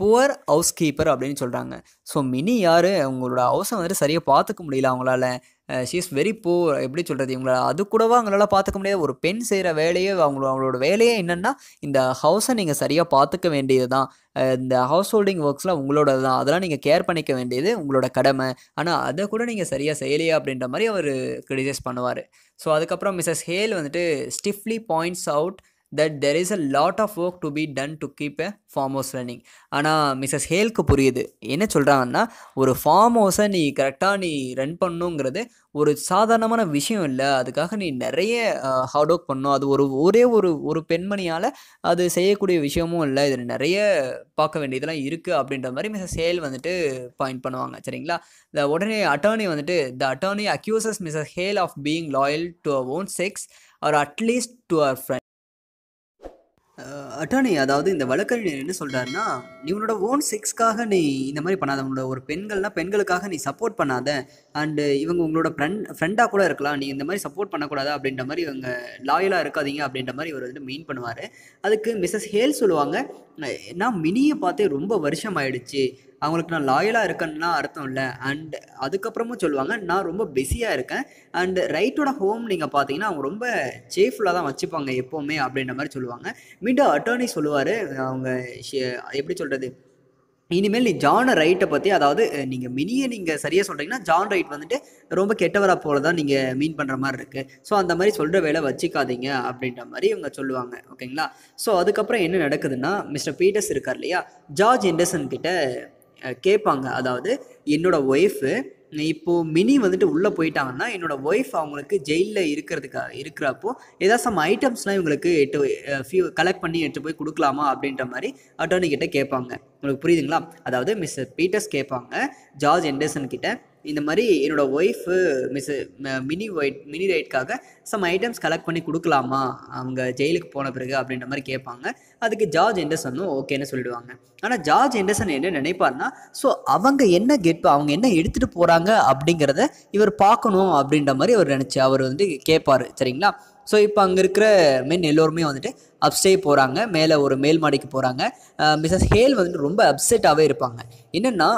புவர் ஹவுஸ் கீப்பர் அப்படின்னு சொல்கிறாங்க ஸோ மினி யார் அவங்களோட ஹவுஸை வந்துட்டு சரியாக பார்த்துக்க முடியல அவங்களால ஷி இஸ் வெரி பூர் எப்படி சொல்கிறது இவங்கள அது கூடவா அவங்களால பார்த்துக்க முடியாது ஒரு பெண் செய்கிற வேலையே அவங்களோட அவங்களோட வேலையே என்னென்னா இந்த ஹவுஸை நீங்கள் சரியாக பார்த்துக்க வேண்டியது தான் இந்த ஹவுஸ் ஹோல்டிங் ஒர்க்ஸ்லாம் உங்களோட தான் அதெல்லாம் நீங்கள் கேர் பண்ணிக்க வேண்டியது உங்களோட கடமை ஆனால் அதை கூட நீங்கள் சரியாக செய்யலையா அப்படின்ற மாதிரி அவர் கிரிட்டிசைஸ் பண்ணுவார் ஸோ அதுக்கப்புறம் மிஸ்ஸஸ் ஹேல் வந்துட்டு stiffly points out that there is a lot of work to be done to keep a farm house running ஆனால் மிஸ்ஸஸ் ஹேலுக்கு புரியுது என்ன சொல்கிறாங்கன்னா ஒரு ஃபார்ம் ஹவுஸை நீ கரெக்டாக நீ ரன் பண்ணுங்கிறது ஒரு சாதாரணமான விஷயம் இல்லை அதுக்காக நீ நிறைய ஹார்ட் ஒர்க் பண்ணும் அது ஒரு ஒரே ஒரு ஒரு பெண்மணியால் அது செய்யக்கூடிய விஷயமும் இல்லை இதில் நிறைய பார்க்க வேண்டியதெல்லாம் இருக்குது அப்படின்ற மாதிரி மிஸ்ஸஸ் ஹேல் வந்துட்டு பாயிண்ட் பண்ணுவாங்க சரிங்களா இந்த உடனே அட்டர்னி வந்துட்டு the attorney accuses Mrs Hale of being loyal to her own sex or at least to her friend attorney அதாவது இந்த வழக்கறிஞர் என்ன சொல்கிறாருன்னா இவனோட ஓன் செக்ஸ்க்காக நீ இந்த மாதிரி பண்ணாத உங்களோட ஒரு பெண்கள்னால் பெண்களுக்காக நீ சப்போர்ட் பண்ணாத அண்டு இவங்க உங்களோட ஃப்ரெண்ட் ஃப்ரெண்டாக கூட இருக்கலாம் நீ இந்த மாதிரி சப்போர்ட் பண்ணக்கூடாது அப்படின்ற மாதிரி இவங்க லாயலாக இருக்காதீங்க அப்படின்ற மாதிரி இவர் வந்து மீன் பண்ணுவார் அதுக்கு மிஸ்ஸஸ் ஹேல் சொல்லுவாங்க நான் மினியை பார்த்தே ரொம்ப வருஷம் ஆயிடுச்சு அவங்களுக்கு நான் லாயலாக இருக்கேன்னா அர்த்தம் இல்லை அண்ட் அதுக்கப்புறமும் சொல்லுவாங்க நான் ரொம்ப பிஸியாக இருக்கேன் அண்ட் ரைட்டோட ஹோம் நீங்கள் பார்த்தீங்கன்னா அவங்க ரொம்ப சேஃப்ஃபுல்லாக தான் வச்சுப்பாங்க எப்போவுமே அப்படின்ற மாதிரி சொல்லுவாங்க மீண்டும் அட்டர்னி சொல்லுவார் அவங்க எப்படி சொல்கிறது இனிமேல் நீ ஜான் ரைட்டை பற்றி அதாவது நீங்கள் மினியை நீங்கள் சரியாக சொல்கிறீங்கன்னா ஜான் ரைட் வந்துட்டு ரொம்ப கெட்டவராக போல தான் நீங்கள் மீன் பண்ணுற மாதிரி இருக்குது ஸோ அந்த மாதிரி சொல்கிற வேலை வச்சுக்காதீங்க அப்படின்ற மாதிரி இவங்க சொல்லுவாங்க ஓகேங்களா ஸோ அதுக்கப்புறம் என்ன நடக்குதுன்னா மிஸ்டர் பீட்டர்ஸ் இருக்கார் இல்லையா ஜார்ஜ் இண்டசன் கிட்ட கேட்பாங்க அதாவது என்னோட ஒய்ஃபு இப்போது மினி வந்துட்டு உள்ளே போயிட்டாங்கன்னா என்னோட ஒய்ஃப் அவங்களுக்கு ஜெயிலில் இருக்கிறதுக்காக இருக்கிறப்போ ஏதாவது சம் ஐட்டம்ஸ்லாம் இவங்களுக்கு எட்டு ஃபியூ கலெக்ட் பண்ணி எட்டு போய் கொடுக்கலாமா அப்படின்ற மாதிரி அட்டர்னி கிட்டே கேட்பாங்க உங்களுக்கு புரியுதுங்களா அதாவது மிஸ்டர் பீட்டர்ஸ் கேட்பாங்க ஜார்ஜ் எண்டர்சன் கிட்ட இந்த மாதிரி என்னோட wife Miss Minnie Wright Minnie ரைட்காக சம் ஐட்டம்ஸ் கலெக்ட் பண்ணி கொடுக்கலாமா அவங்க ஜெயிலுக்கு போன பிறகு அப்படின்ற மாதிரி கேட்பாங்க அதுக்கு ஜார்ஜ் எண்டர்சனும் ஓகேன்னு சொல்லிடுவாங்க ஆனால் ஜார்ஜ் எண்டர்சன் என்ன நினைப்பார்னா ஸோ அவங்க என்ன கெட் அவங்க என்ன எடுத்துகிட்டு போகிறாங்க அப்படிங்கிறத இவர் பார்க்கணும் அப்படின்ற மாதிரி அவர் நினச்சி அவர் வந்து கேட்பார் சரிங்களா ஸோ இப்போ அங்கே இருக்கிற மென் எல்லோருமே வந்துட்டு அப்ஸ்டே போகிறாங்க மேலே ஒரு மேல் மாடிக்கு போகிறாங்க மிஸ்ஸஸ் ஹேல் வந்துட்டு ரொம்ப அப்செட்டாகவே இருப்பாங்க என்னென்னா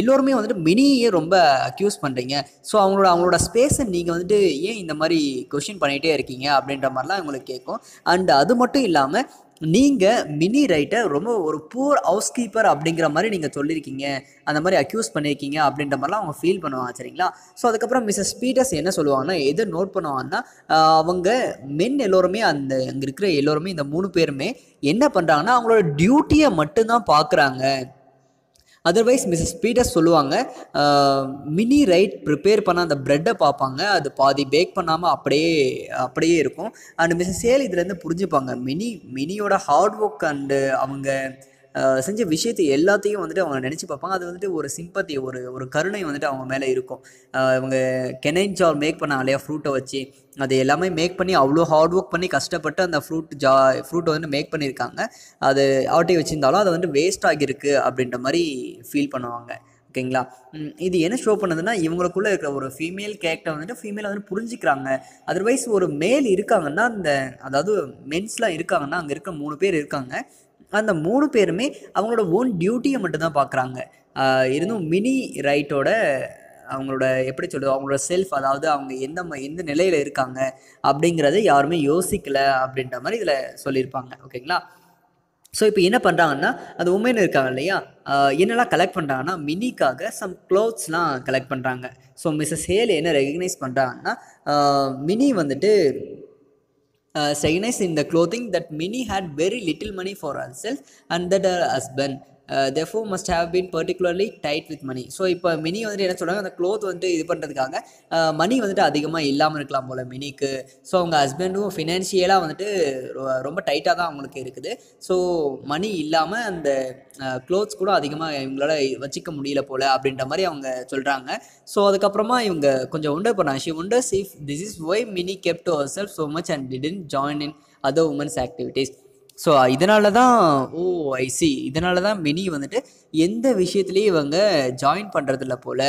எல்லோருமே வந்துட்டு மினியே ரொம்ப அக்யூஸ் பண்ணுறீங்க ஸோ அவங்களோட அவங்களோட ஸ்பேஸை நீங்கள் வந்துட்டு ஏன் இந்த மாதிரி கொஷின் பண்ணிகிட்டே இருக்கீங்க அப்படின்ற மாதிரிலாம் உங்களுக்கு கேட்கும் அண்ட் அது மட்டும் இல்லாமல் நீங்கள் மினி ரைட்டை ரொம்ப ஒரு புவர் ஹவுஸ் கீப்பர் அப்படிங்கிற மாதிரி நீங்கள் சொல்லியிருக்கீங்க அந்த மாதிரி அக்யூஸ் பண்ணியிருக்கீங்க அப்படின்ற மாதிரிலாம் அவங்க ஃபீல் பண்ணுவாங்க சரிங்களா ஸோ அதுக்கப்புறம் மிஸ்ஸஸ் பீட்டர்ஸ் என்ன சொல்லுவாங்கன்னா எதை நோட் பண்ணுவாங்கன்னா அவங்க மென் எல்லோருமே அந்த அங்கே இருக்கிற எல்லோருமே இந்த மூணு பேருமே என்ன பண்ணுறாங்கன்னா அவங்களோட டியூட்டியை மட்டும்தான் பார்க்குறாங்க அதர்வைஸ் மிஸ்ஸஸ் பீட்டர்ஸ் சொல்லுவாங்க மினி ரைட் ப்ரிப்பேர் பண்ண அந்த ப்ரெட்டை பார்ப்பாங்க அது பாதி பேக் பண்ணாமல் அப்படியே அப்படியே இருக்கும் அண்ட் மிஸ்ஸஸ் சேல் இதுலேருந்து புரிஞ்சுப்பாங்க மினி மினியோட ஹார்ட் ஒர்க் அண்டு அவங்க செஞ்ச விஷயத்தை எல்லாத்தையும் வந்துட்டு அவங்க நினச்சி பார்ப்பாங்க அது வந்துட்டு ஒரு சிம்பத்தி ஒரு ஒரு கருணை வந்துட்டு அவங்க மேலே இருக்கும் இவங்க கெனைன் ஜால் மேக் பண்ணாங்க இல்லையா ஃப்ரூட்டை வச்சு அது எல்லாமே மேக் பண்ணி அவ்வளோ ஹார்ட் ஒர்க் பண்ணி கஷ்டப்பட்டு அந்த ஃப்ரூட் ஜா ஃப்ரூட்டை வந்து மேக் பண்ணியிருக்காங்க அது ஆட்டி வச்சுருந்தாலும் அது வந்துட்டு வேஸ்ட் ஆகியிருக்கு அப்படின்ற மாதிரி ஃபீல் பண்ணுவாங்க ஓகேங்களா இது என்ன ஷோ பண்ணுதுன்னா இவங்களுக்குள்ளே இருக்கிற ஒரு ஃபீமேல் கேரக்டர் வந்துட்டு ஃபீமேல் வந்து புரிஞ்சிக்கிறாங்க அதர்வைஸ் ஒரு மேல் இருக்காங்கன்னா அந்த அதாவது மென்ஸ்லாம் இருக்காங்கன்னா அங்கே இருக்க மூணு பேர் இருக்காங்க அந்த மூணு பேருமே அவங்களோட ஓன் டியூட்டியை மட்டும்தான் பார்க்குறாங்க இருந்தும் மினி ரைட்டோட அவங்களோட எப்படி சொல்கிறது அவங்களோட செல்ஃப் அதாவது அவங்க எந்த எந்த நிலையில் இருக்காங்க அப்படிங்கிறத யாருமே யோசிக்கலை அப்படின்ற மாதிரி இதில் சொல்லியிருப்பாங்க ஓகேங்களா ஸோ இப்போ என்ன பண்ணுறாங்கன்னா அந்த உமன் இருக்காங்க இல்லையா என்னெல்லாம் கலெக்ட் பண்ணுறாங்கன்னா மினிக்காக சம் க்ளோத்ஸ்லாம் கலெக்ட் பண்ணுறாங்க ஸோ மிஸ்ஸஸ் ஹேல் என்ன ரெகக்னைஸ் பண்ணுறாங்கன்னா மினி வந்துட்டு uh, in the clothing that many had very little money for herself and that her husband therefore must have been particularly tight with money so இப்போ Minnie வந்துட்டு என்ன சொல்கிறாங்க அந்த cloth வந்துட்டு இது பண்ணுறதுக்காக மணி uh, வந்துட்டு அதிகமாக இல்லாமல் இருக்கலாம் போல் மினிக்கு ஸோ அவங்க ஹஸ்பண்டும் ஃபினான்ஷியலாக வந்துட்டு ரொம்ப டைட்டாக தான் அவங்களுக்கு இருக்குது ஸோ மணி இல்லாமல் அந்த க்ளோத்ஸ் uh, கூட அதிகமாக இவங்களால் வச்சுக்க முடியல போல் அப்படின்ற மாதிரி அவங்க சொல்கிறாங்க ஸோ அதுக்கப்புறமா இவங்க கொஞ்சம் உண்டர் பண்ணாங்க she wonders if this is why Minnie kept herself so much and didn't join in other women's activities so இதனால தான் ஓ ஐ சி இதனால தான் மினி வந்துட்டு எந்த விஷயத்துலேயும் இவங்க ஜாயின் பண்ணுறதில்ல போல்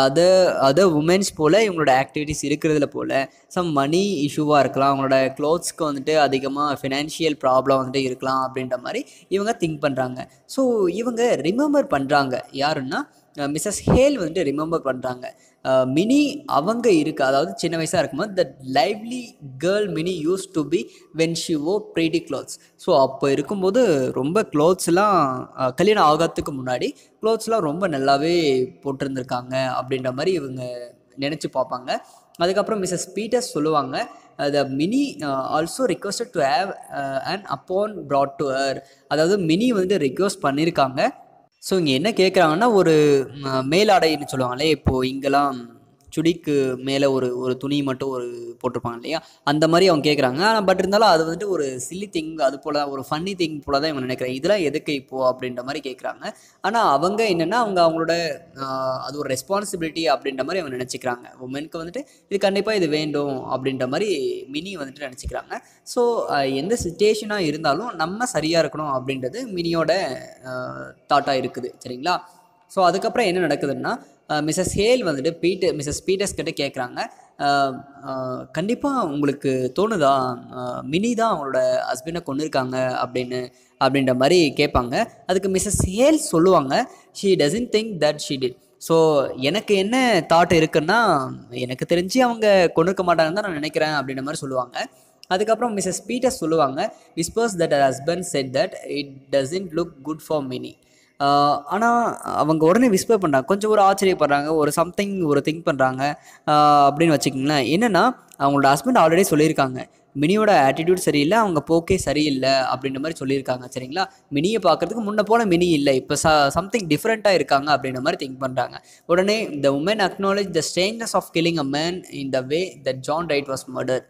அதை அதை உமன்ஸ் போல் இவங்களோட ஆக்டிவிட்டிஸ் இருக்கிறதுல போல் சம் மணி இஷ்யூவாக இருக்கலாம் அவங்களோட க்ளோத்ஸ்க்கு வந்துட்டு அதிகமாக ஃபினான்ஷியல் ப்ராப்ளம் வந்துட்டு இருக்கலாம் அப்படின்ற மாதிரி இவங்க திங்க் பண்ணுறாங்க ஸோ இவங்க ரிமெம்பர் பண்ணுறாங்க யாருன்னா மிஸ்ஸஸ் ஹேல் வந்துட்டு ரிமெம்பர் பண்ணுறாங்க மினி அவங்க இருக்குது அதாவது சின்ன வயசாக இருக்கும்போது the lively girl Minnie use to be when she ஓ க்ளோத்ஸ் ஸோ அப்போ இருக்கும்போது ரொம்ப க்ளோத்ஸ்லாம் கல்யாணம் ஆகாததுக்கு முன்னாடி க்ளோத்ஸ்லாம் ரொம்ப நல்லாவே போட்டிருந்துருக்காங்க அப்படின்ற மாதிரி இவங்க நினச்சி பார்ப்பாங்க அதுக்கப்புறம் மிஸ்ஸஸ் பீட்டர்ஸ் சொல்லுவாங்க the Minnie also request to have and apron brought to her அதாவது மினி வந்து ரிக்வஸ்ட் பண்ணியிருக்காங்க ஸோ இங்கே என்ன கேட்குறாங்கன்னா ஒரு மேலாடைன்னு சொல்லுவாங்களே இப்போது இங்கெல்லாம் சுடிக்கு மேலே ஒரு ஒரு துணி மட்டும் ஒரு போட்டிருப்பாங்க இல்லையா அந்த மாதிரி அவங்க கேட்குறாங்க ஆனால் பட் இருந்தாலும் அது வந்துட்டு ஒரு சில்லி திங் அது போல் ஒரு ஃபன்னி திங் போல் தான் இவங்க நினைக்கிறேன் இதெல்லாம் எதுக்கு இப்போது அப்படின்ற மாதிரி கேட்குறாங்க ஆனால் அவங்க என்னென்னா அவங்க அவங்களோட அது ஒரு ரெஸ்பான்சிபிலிட்டி அப்படின்ற மாதிரி அவங்க நினச்சிக்கிறாங்க உமனுக்கு வந்துட்டு இது கண்டிப்பாக இது வேண்டும் அப்படின்ற மாதிரி மினி வந்துட்டு நினச்சிக்கிறாங்க ஸோ எந்த சுச்சுவேஷனாக இருந்தாலும் நம்ம சரியாக இருக்கணும் அப்படின்றது மினியோட தாட்டாக இருக்குது சரிங்களா ஸோ அதுக்கப்புறம் என்ன நடக்குதுன்னா மிஸ்ஸஸ் ஹேல் வந்துட்டு பீட்டர் மிஸ்ஸஸ் பீட்டர்ஸ் கிட்ட கேட்குறாங்க கண்டிப்பாக உங்களுக்கு தோணுதா மினி தான் அவங்களோட ஹஸ்பண்டை கொண்டு இருக்காங்க அப்படின்னு அப்படின்ற மாதிரி கேட்பாங்க அதுக்கு மிஸ்ஸஸ் ஹேல் சொல்லுவாங்க she doesn't think that she did so எனக்கு என்ன தாட் இருக்குன்னா எனக்கு தெரிஞ்சு அவங்க கொண்டு இருக்க மாட்டாங்கன்னு தான் நான் நினைக்கிறேன் அப்படின்ற மாதிரி சொல்லுவாங்க அதுக்கப்புறம் மிஸ்ஸஸ் பீட்டர்ஸ் சொல்லுவாங்க whispers that husband said that it doesn't look good for Minnie ஆனால் அவங்க உடனே விஸ்பர் பண்ணுறாங்க கொஞ்சம் ஒரு ஆச்சரியப்படுறாங்க ஒரு சம்திங் ஒரு திங்க் பண்ணுறாங்க அப்படின்னு வச்சுக்கோங்களேன் என்னென்னா அவங்களோட ஹஸ்பண்ட் ஆல்ரெடி சொல்லியிருக்காங்க மினியோட ஆட்டிடியூட் சரியில்லை அவங்க போக்கே சரியில்லை அப்படின்ற மாதிரி சொல்லியிருக்காங்க சரிங்களா மினியை பார்க்குறதுக்கு முன்ன போல மினி இல்லை இப்போ ச சம்திங் டிஃப்ரெண்ட்டாக இருக்காங்க அப்படின்ற மாதிரி திங்க் பண்ணுறாங்க உடனே the women acknowledge the strangeness of killing a man in the way the John Wright was murder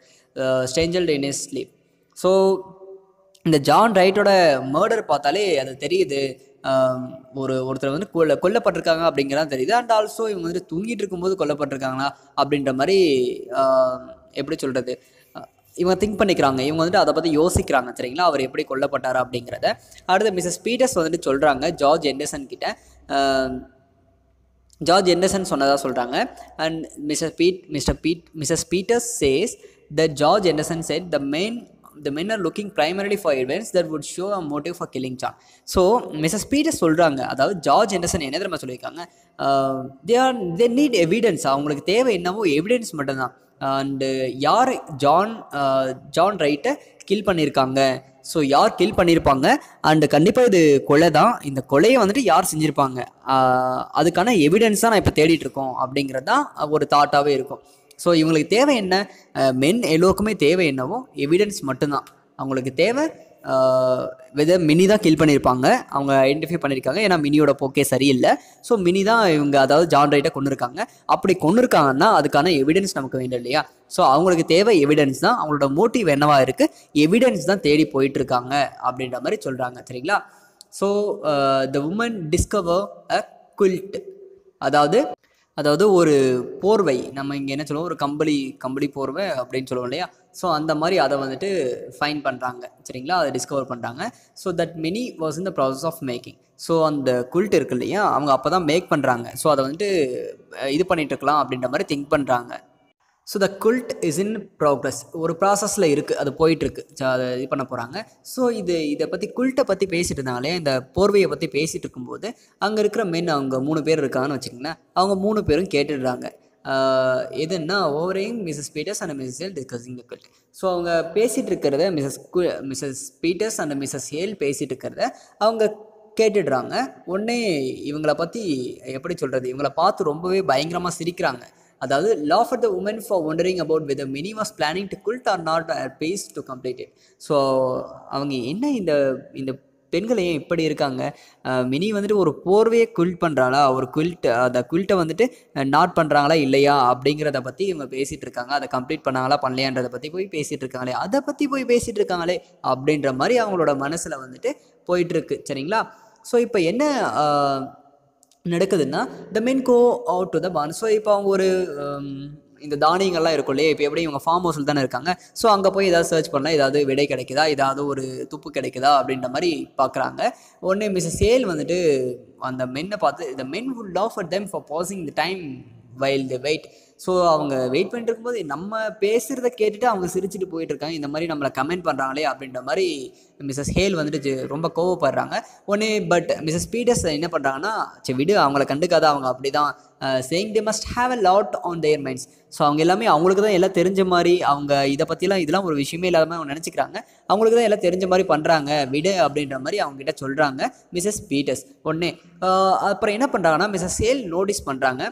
strangled in his sleep so இந்த ஜான் ரைட்டோட மர்டர் பார்த்தாலே அது தெரியுது ஒரு ஒருத்தர் வந்து கொல்ல கொல்லப்பட்டிருக்காங்க அப்படிங்கிறதா தெரியுது அண்ட் ஆல்சோ இவங்க வந்து தூங்கிட்டு இருக்கும்போது கொல்லப்பட்டிருக்காங்களா அப்படின்ற மாதிரி எப்படி சொல்கிறது இவங்க திங்க் பண்ணிக்கிறாங்க இவங்க வந்துட்டு அதை பற்றி யோசிக்கிறாங்க சரிங்களா அவர் எப்படி கொல்லப்பட்டார் அப்படிங்கிறத அடுத்து மிஸ்ஸஸ் பீட்டர்ஸ் வந்துட்டு சொல்கிறாங்க ஜார்ஜ் எண்டர்சன் கிட்ட ஜார்ஜ் எண்டர்சன் சொன்னதாக சொல்கிறாங்க and Mrs Pete Mr Pete Mrs Peters says the George Henderson said the men the men are looking primarily for events that would show a motive for killing John. So Mrs Peter சொல்கிறாங்க அதாவது George Henderson என்ன தெரியுமா சொல்லியிருக்காங்க they are they need evidence அவங்களுக்கு தேவை என்னவோ evidence மட்டும்தான் and யார் ஜான் ஜான் ரைட்டை கில் பண்ணியிருக்காங்க ஸோ யார் கில் பண்ணியிருப்பாங்க அண்டு கண்டிப்பாக இது கொலை தான் இந்த கொலையை வந்துட்டு யார் செஞ்சுருப்பாங்க அதுக்கான எவிடன்ஸ் நான் இப்போ தேடிட்டு இருக்கோம் அப்படிங்கிறது தான் ஒரு தாட்டாகவே இருக்கும் ஸோ இவங்களுக்கு தேவை என்ன மென் எல்லோருக்குமே தேவை என்னவோ எவிடன்ஸ் மட்டும்தான் அவங்களுக்கு தேவை வெதர் மினி தான் கில் பண்ணியிருப்பாங்க அவங்க ஐடென்டிஃபை பண்ணியிருக்காங்க ஏன்னா மினியோட போக்கே சரியில்லை ஸோ மினி தான் இவங்க அதாவது ஜான் ரைட்டை கொண்டு இருக்காங்க அப்படி கொண்டு இருக்காங்கன்னா அதுக்கான எவிடன்ஸ் நமக்கு வேண்டும் இல்லையா ஸோ அவங்களுக்கு தேவை எவிடன்ஸ் தான் அவங்களோட மோட்டிவ் என்னவா இருக்குது எவிடன்ஸ் தான் தேடி போயிட்டு இருக்காங்க அப்படின்ற மாதிரி சொல்கிறாங்க சரிங்களா so the women discover a quilt அதாவது அதாவது ஒரு போர்வை நம்ம இங்கே என்ன சொல்லுவோம் ஒரு கம்பளி கம்பளி போர்வை அப்படின்னு சொல்லுவோம் இல்லையா ஸோ அந்த மாதிரி அதை வந்துட்டு ஃபைன் பண்ணுறாங்க சரிங்களா அதை டிஸ்கவர் பண்ணுறாங்க so that Minnie was in the process of making so அந்த குல்ட் இருக்கு இல்லையா அவங்க அப்போ தான் மேக் பண்ணுறாங்க ஸோ அதை வந்துட்டு இது பண்ணிகிட்டு இருக்கலாம் அப்படின்ற மாதிரி திங்க் பண்ணுறாங்க so the quilt is in progress ஒரு ப்ராசஸில் இருக்குது அது போயிட்டுருக்கு அதை இது பண்ண போகிறாங்க ஸோ இது இதை பற்றி குல்ட்டை பற்றி பேசிட்டு இருந்தாலே இந்த போர்வையை பற்றி பேசிகிட்டு இருக்கும்போது அங்கே இருக்கிற மென் அவங்க மூணு பேர் இருக்காங்கன்னு வச்சுக்கோங்களேன் அவங்க மூணு பேரும் கேட்டுடுறாங்க எதுன்னா ஓவரையும் Mrs Peters and Mrs Hale discussing the quilt so அவங்க பேசிகிட்டு இருக்கிறத மிஸ்ஸஸ் கு Mrs Peters and Mrs Hale பேசிகிட்டு இருக்கிறத அவங்க கேட்டுடுறாங்க உடனே இவங்களை பற்றி எப்படி சொல்கிறது இவங்களை பார்த்து ரொம்பவே பயங்கரமாக சிரிக்கிறாங்க அதாவது laugh for the women for wondering about with Minnie was planning to quilt or not or base to complete it so அவங்க என்ன இந்த இந்த பெண்கள் ஏன் இப்படி இருக்காங்க மினி வந்துட்டு ஒரு போர்வையை குல்ட் பண்ணுறாளா ஒரு குல்ட் அந்த குல்ட்டை வந்துட்டு நாட் பண்ணுறாங்களா இல்லையா அப்படிங்கிறத பற்றி இவங்க பேசிகிட்டு இருக்காங்க அதை கம்ப்ளீட் பண்ணாங்களா பண்ணலையான்றத பற்றி போய் பேசிகிட்டு இருக்காங்களே அதை பற்றி போய் பேசிகிட்டு இருக்காங்களே அப்படின்ற மாதிரி அவங்களோட மனசில் வந்துட்டு போயிட்டுருக்கு சரிங்களா ஸோ இப்போ என்ன நடக்குதுன்னா the men go out to the barn so இப்போ அவங்க ஒரு um, இந்த தானியங்கள்லாம் இருக்கும் இல்லையா இப்போ எப்படி இவங்க ஃபார்ம் ஹவுஸில் தானே இருக்காங்க ஸோ அங்கே போய் ஏதாவது சர்ச் பண்ணலாம் ஏதாவது விடை கிடைக்குதா ஏதாவது ஒரு துப்பு கிடைக்குதா அப்படின்ற மாதிரி பார்க்குறாங்க ஒன்று மிஸ் சேல் வந்துட்டு அந்த மென்னை பார்த்து இந்த men would laugh for them for passing the time while the wait so அவங்க வெயிட் பண்ணிட்டு இருக்கும்போது நம்ம பேசுகிறத கேட்டுட்டு அவங்க சிரிச்சுட்டு போயிட்டு இருக்காங்க இந்த மாதிரி நம்மளை கமெண்ட் பண்ணுறாங்களே அப்படின்ற மாதிரி மிஸ்ஸஸ் ஹேல் வந்துட்டு ரொம்ப கோவப்படுறாங்க ஒன்று பட் மிஸ்ஸஸ் பீட்டர்ஸ் என்ன பண்ணுறாங்கன்னா சரி விடு அவங்கள கண்டுக்காத அவங்க அப்படி தான் saying they must have a lot on their minds so அவங்க எல்லாமே அவங்களுக்கு தான் எல்லாம் தெரிஞ்ச மாதிரி அவங்க இதை பற்றிலாம் இதெல்லாம் ஒரு விஷயமே இல்லாத மாதிரி அவங்க நினச்சிக்கிறாங்க அவங்களுக்கு தான் எல்லாம் தெரிஞ்ச மாதிரி பண்ணுறாங்க விடு அப்படின்ற மாதிரி அவங்ககிட்ட சொல்கிறாங்க மிஸ்ஸஸ் பீட்டர்ஸ் ஒன்று அப்புறம் என்ன பண்ணுறாங்கன்னா மிஸ்ஸஸ் ஹேல் நோட்டீஸ் பண்ணுறாங்க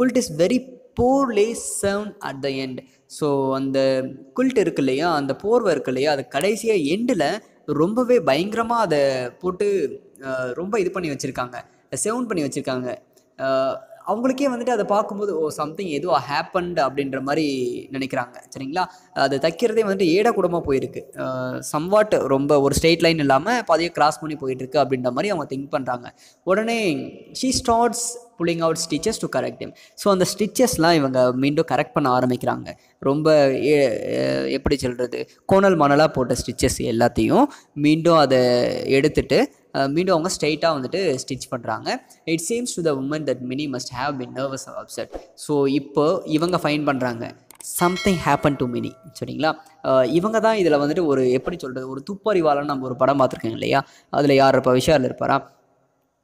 quilt is very poorly sewn at the end so அந்த குல்ட் இருக்கு இல்லையா அந்த போர்வை இருக்கு இல்லையா அது கடைசியாக எண்டில் ரொம்பவே பயங்கரமாக அதை போட்டு ரொம்ப இது பண்ணி வச்சுருக்காங்க செவன் பண்ணி வச்சுருக்காங்க அவங்களுக்கே வந்துட்டு அதை பார்க்கும்போது ஓ சம்திங் எதுவோ ஹேப்பன்ட் அப்படின்ற மாதிரி நினைக்கிறாங்க சரிங்களா அது தைக்கிறதே வந்துட்டு ஏடக்கூடமாக போயிருக்கு சம்வாட் ரொம்ப ஒரு ஸ்ட்ரெயிட் லைன் இல்லாமல் பாதியாக கிராஸ் பண்ணி போயிட்டுருக்கு அப்படின்ற மாதிரி அவங்க திங்க் பண்ணுறாங்க உடனே she starts pulling out stitches to correct him so அந்த ஸ்டிச்சஸ்லாம் இவங்க மீண்டும் கரெக்ட் பண்ண ஆரம்பிக்கிறாங்க ரொம்ப எப்படி சொல்கிறது கோணல் மணலாக போட்ட ஸ்டிச்சஸ் எல்லாத்தையும் மீண்டும் அதை எடுத்துட்டு மீண்டும் அவங்க ஸ்ட்ரைட்டாக வந்துட்டு ஸ்டிச் பண்ணுறாங்க it seems to the women that Minnie must have been nervous upset so இப்போ இவங்க ஃபைன் பண்ணுறாங்க சம்திங் ஹேப்பன் டு மினி சரிங்களா இவங்க தான் இதில் வந்துட்டு ஒரு எப்படி சொல்கிறது ஒரு துப்பறிவாளன்னு நம்ம ஒரு படம் பார்த்துருக்கோங்க இல்லையா அதில் யார் இருப்பா விஷயம் இருப்பாரா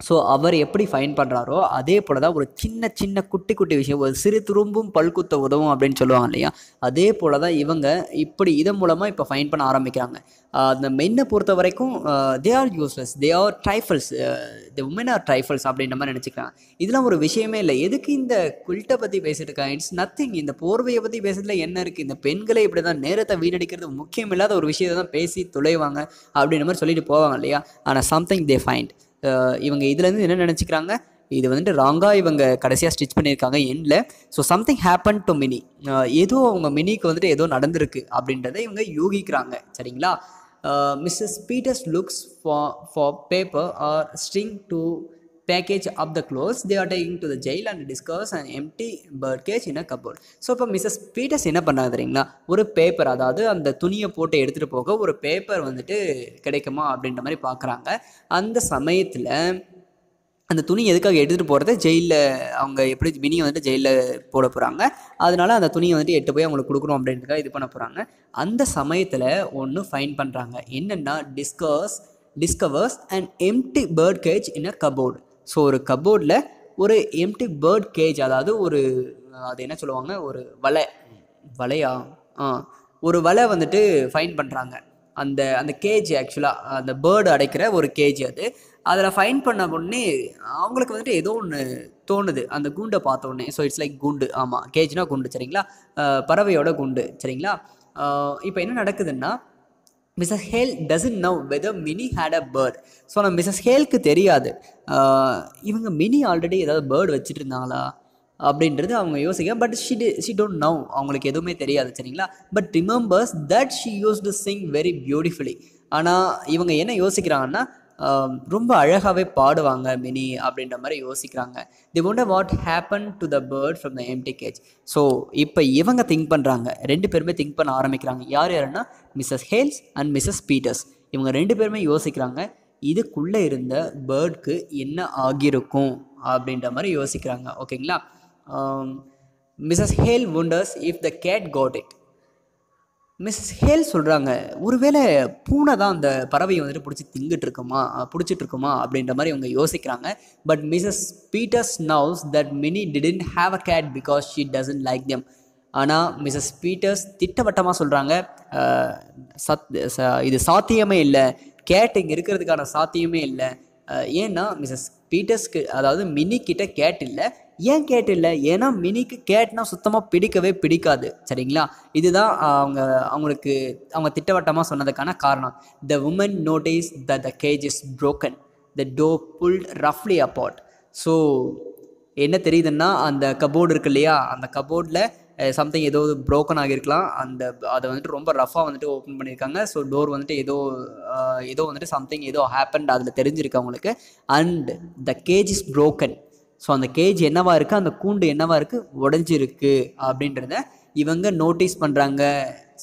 ஸோ அவர் எப்படி ஃபைன் பண்ணுறாரோ அதே போல் தான் ஒரு சின்ன சின்ன குட்டி குட்டி விஷயம் ஒரு சிறு துரும்பும் பல்குத்த உதவும் அப்படின்னு சொல்லுவாங்க இல்லையா அதே போல் தான் இவங்க இப்படி இதன் மூலமாக இப்போ ஃபைன் பண்ண ஆரம்பிக்கிறாங்க அந்த மென்னை பொறுத்த வரைக்கும் they are useless they are trifles the women are trifles அப்படின்ற மாதிரி நினச்சிக்கிறாங்க இதெல்லாம் ஒரு விஷயமே இல்லை எதுக்கு இந்த குல்ட்டை பற்றி பேசிட்டு இருக்கா இட்ஸ் நத்திங் இந்த போர்வையை பற்றி பேசுறதுல என்ன இருக்குது இந்த பெண்களை இப்படி தான் நேரத்தை வீணடிக்கிறது முக்கியம் இல்லாத ஒரு விஷயத்தை தான் பேசி துளைவாங்க அப்படின்ற மாதிரி சொல்லிட்டு போவாங்க இல்லையா ஆனால் சம்திங் தே ஃபைண்ட் இவங்க இதுலேருந்து என்ன நினச்சிக்கிறாங்க இது வந்துட்டு ராங்காக இவங்க கடைசியாக ஸ்டிச் பண்ணியிருக்காங்க எண்டில் so something happen to Minnie ஏதோ அவங்க மினிக்கு வந்துட்டு ஏதோ நடந்திருக்கு அப்படின்றத இவங்க யூகிக்கிறாங்க சரிங்களா Mrs Peters looks for for paper or string to package of the clothes they are taking to the jail and discovers an empty bird cage in a cupboard so இப்போ மிஸ்ஸஸ் பீட்டர்ஸ் என்ன பண்ணாங்க தெரியுங்களா ஒரு paper அதாவது அந்த துணியை போட்டு எடுத்துகிட்டு போக ஒரு பேப்பர் வந்துட்டு கிடைக்குமா அப்படின்ற மாதிரி பார்க்குறாங்க அந்த சமயத்தில் அந்த துணி எதுக்காக எடுத்துகிட்டு போகிறத ஜெயிலில் அவங்க எப்படி மினி வந்துட்டு ஜெயிலில் போட போகிறாங்க அதனால அந்த துணியை வந்துட்டு எட்டு போய் அவங்களுக்கு கொடுக்கணும் அப்படின்றதுக்காக இது பண்ண போகிறாங்க அந்த சமயத்தில் ஒன்று ஃபைன் பண்ணுறாங்க என்னென்னா டிஸ்கர்ஸ் discovers and empty bird cage in a cupboard so ஒரு கபோர்டில் ஒரு எம்டி பேர்ட் கேஜ் அதாவது ஒரு அது என்ன சொல்லுவாங்க ஒரு வலை வலையா ஆ ஒரு வலை வந்துட்டு ஃபைன் பண்ணுறாங்க அந்த அந்த கேஜ் ஆக்சுவலாக அந்த பேர்டு அடைக்கிற ஒரு கேஜ் அது அதில் ஃபைன் பண்ண உடனே அவங்களுக்கு வந்துட்டு ஏதோ ஒன்று தோணுது அந்த கூண்டை பார்த்த உடனே ஸோ இட்ஸ் லைக் குண்டு ஆமாம் கேஜ்னா குண்டு சரிங்களா பறவையோட குண்டு சரிங்களா இப்போ என்ன நடக்குதுன்னா Mrs Hale doesn't know whether Minnie had a bird so நம்ம மிஸ்ஸஸ் ஹேலுக்கு தெரியாது இவங்க மினி ஆல்ரெடி ஏதாவது பேர்டு வச்சுட்டு இருந்தாங்களா அப்படின்றது அவங்க யோசிக்க பட் ஷி டி ஷி டோன்ட் நவ் அவங்களுக்கு எதுவுமே தெரியாது சரிங்களா but remembers that she use to sing very beautifully ஆனால் இவங்க என்ன யோசிக்கிறாங்கன்னா ரொம்ப அழகாகவே பாடுவாங்க மினி அப்படின்ற மாதிரி யோசிக்கிறாங்க they wonder what happen to the bird from the empty cage so இப்போ இவங்க திங்க் பண்ணுறாங்க ரெண்டு பேருமே திங்க் பண்ண ஆரம்பிக்கிறாங்க யார் யாருன்னா Mrs Hales and Mrs Peters இவங்க ரெண்டு பேருமே யோசிக்கிறாங்க இதுக்குள்ளே இருந்த பேர்டுக்கு என்ன ஆகியிருக்கும் அப்படின்ற மாதிரி யோசிக்கிறாங்க ஓகேங்களா Mrs Hale wonders if the cat got it Mrs Hale சொல்கிறாங்க ஒருவேளை பூனை தான் அந்த பறவையை வந்துட்டு பிடிச்சி திங்கிட்டு இருக்குமா பிடிச்சிட்டு இருக்குமா அப்படின்ற மாதிரி இவங்க யோசிக்கிறாங்க but Mrs Peters knows that Minnie didn't have a cat because she doesn't like them ஆனால் மிஸ்ஸஸ் பீட்டர்ஸ் திட்டவட்டமாக சொல்கிறாங்க சத் இது சாத்தியமே இல்லை கேட் இங்கே இருக்கிறதுக்கான சாத்தியமே இல்லை ஏன்னா மிஸ்ஸஸ் பீட்டர்ஸ்க்கு அதாவது மினி கிட்ட கேட் இல்லை ஏன் கேட் இல்லை ஏன்னா மினிக்கு கேட்னா சுத்தமாக பிடிக்கவே பிடிக்காது சரிங்களா இதுதான் அவங்க அவங்களுக்கு அவங்க திட்டவட்டமாக சொன்னதுக்கான காரணம் the women notice the the cage is broken the door pulled ரஃப்லி அப்பாட் ஸோ என்ன தெரியுதுன்னா அந்த கபோர்டு இருக்கு இல்லையா அந்த கபோர்டில் சம்திங் ஏதோ ப்ரோக்கன் ஆகியிருக்கலாம் அந்த அதை வந்துட்டு ரொம்ப ரஃபாக வந்துட்டு ஓப்பன் பண்ணியிருக்காங்க ஸோ டோர் வந்துட்டு ஏதோ ஏதோ வந்துட்டு சம்திங் ஏதோ ஹேப்பன் அதில் தெரிஞ்சிருக்கு அவங்களுக்கு and the cage is broken so அந்த கேஜ் என்னவாக இருக்குது அந்த கூண்டு என்னவாக இருக்குது உடஞ்சிருக்கு அப்படின்றத இவங்க நோட்டீஸ் பண்ணுறாங்க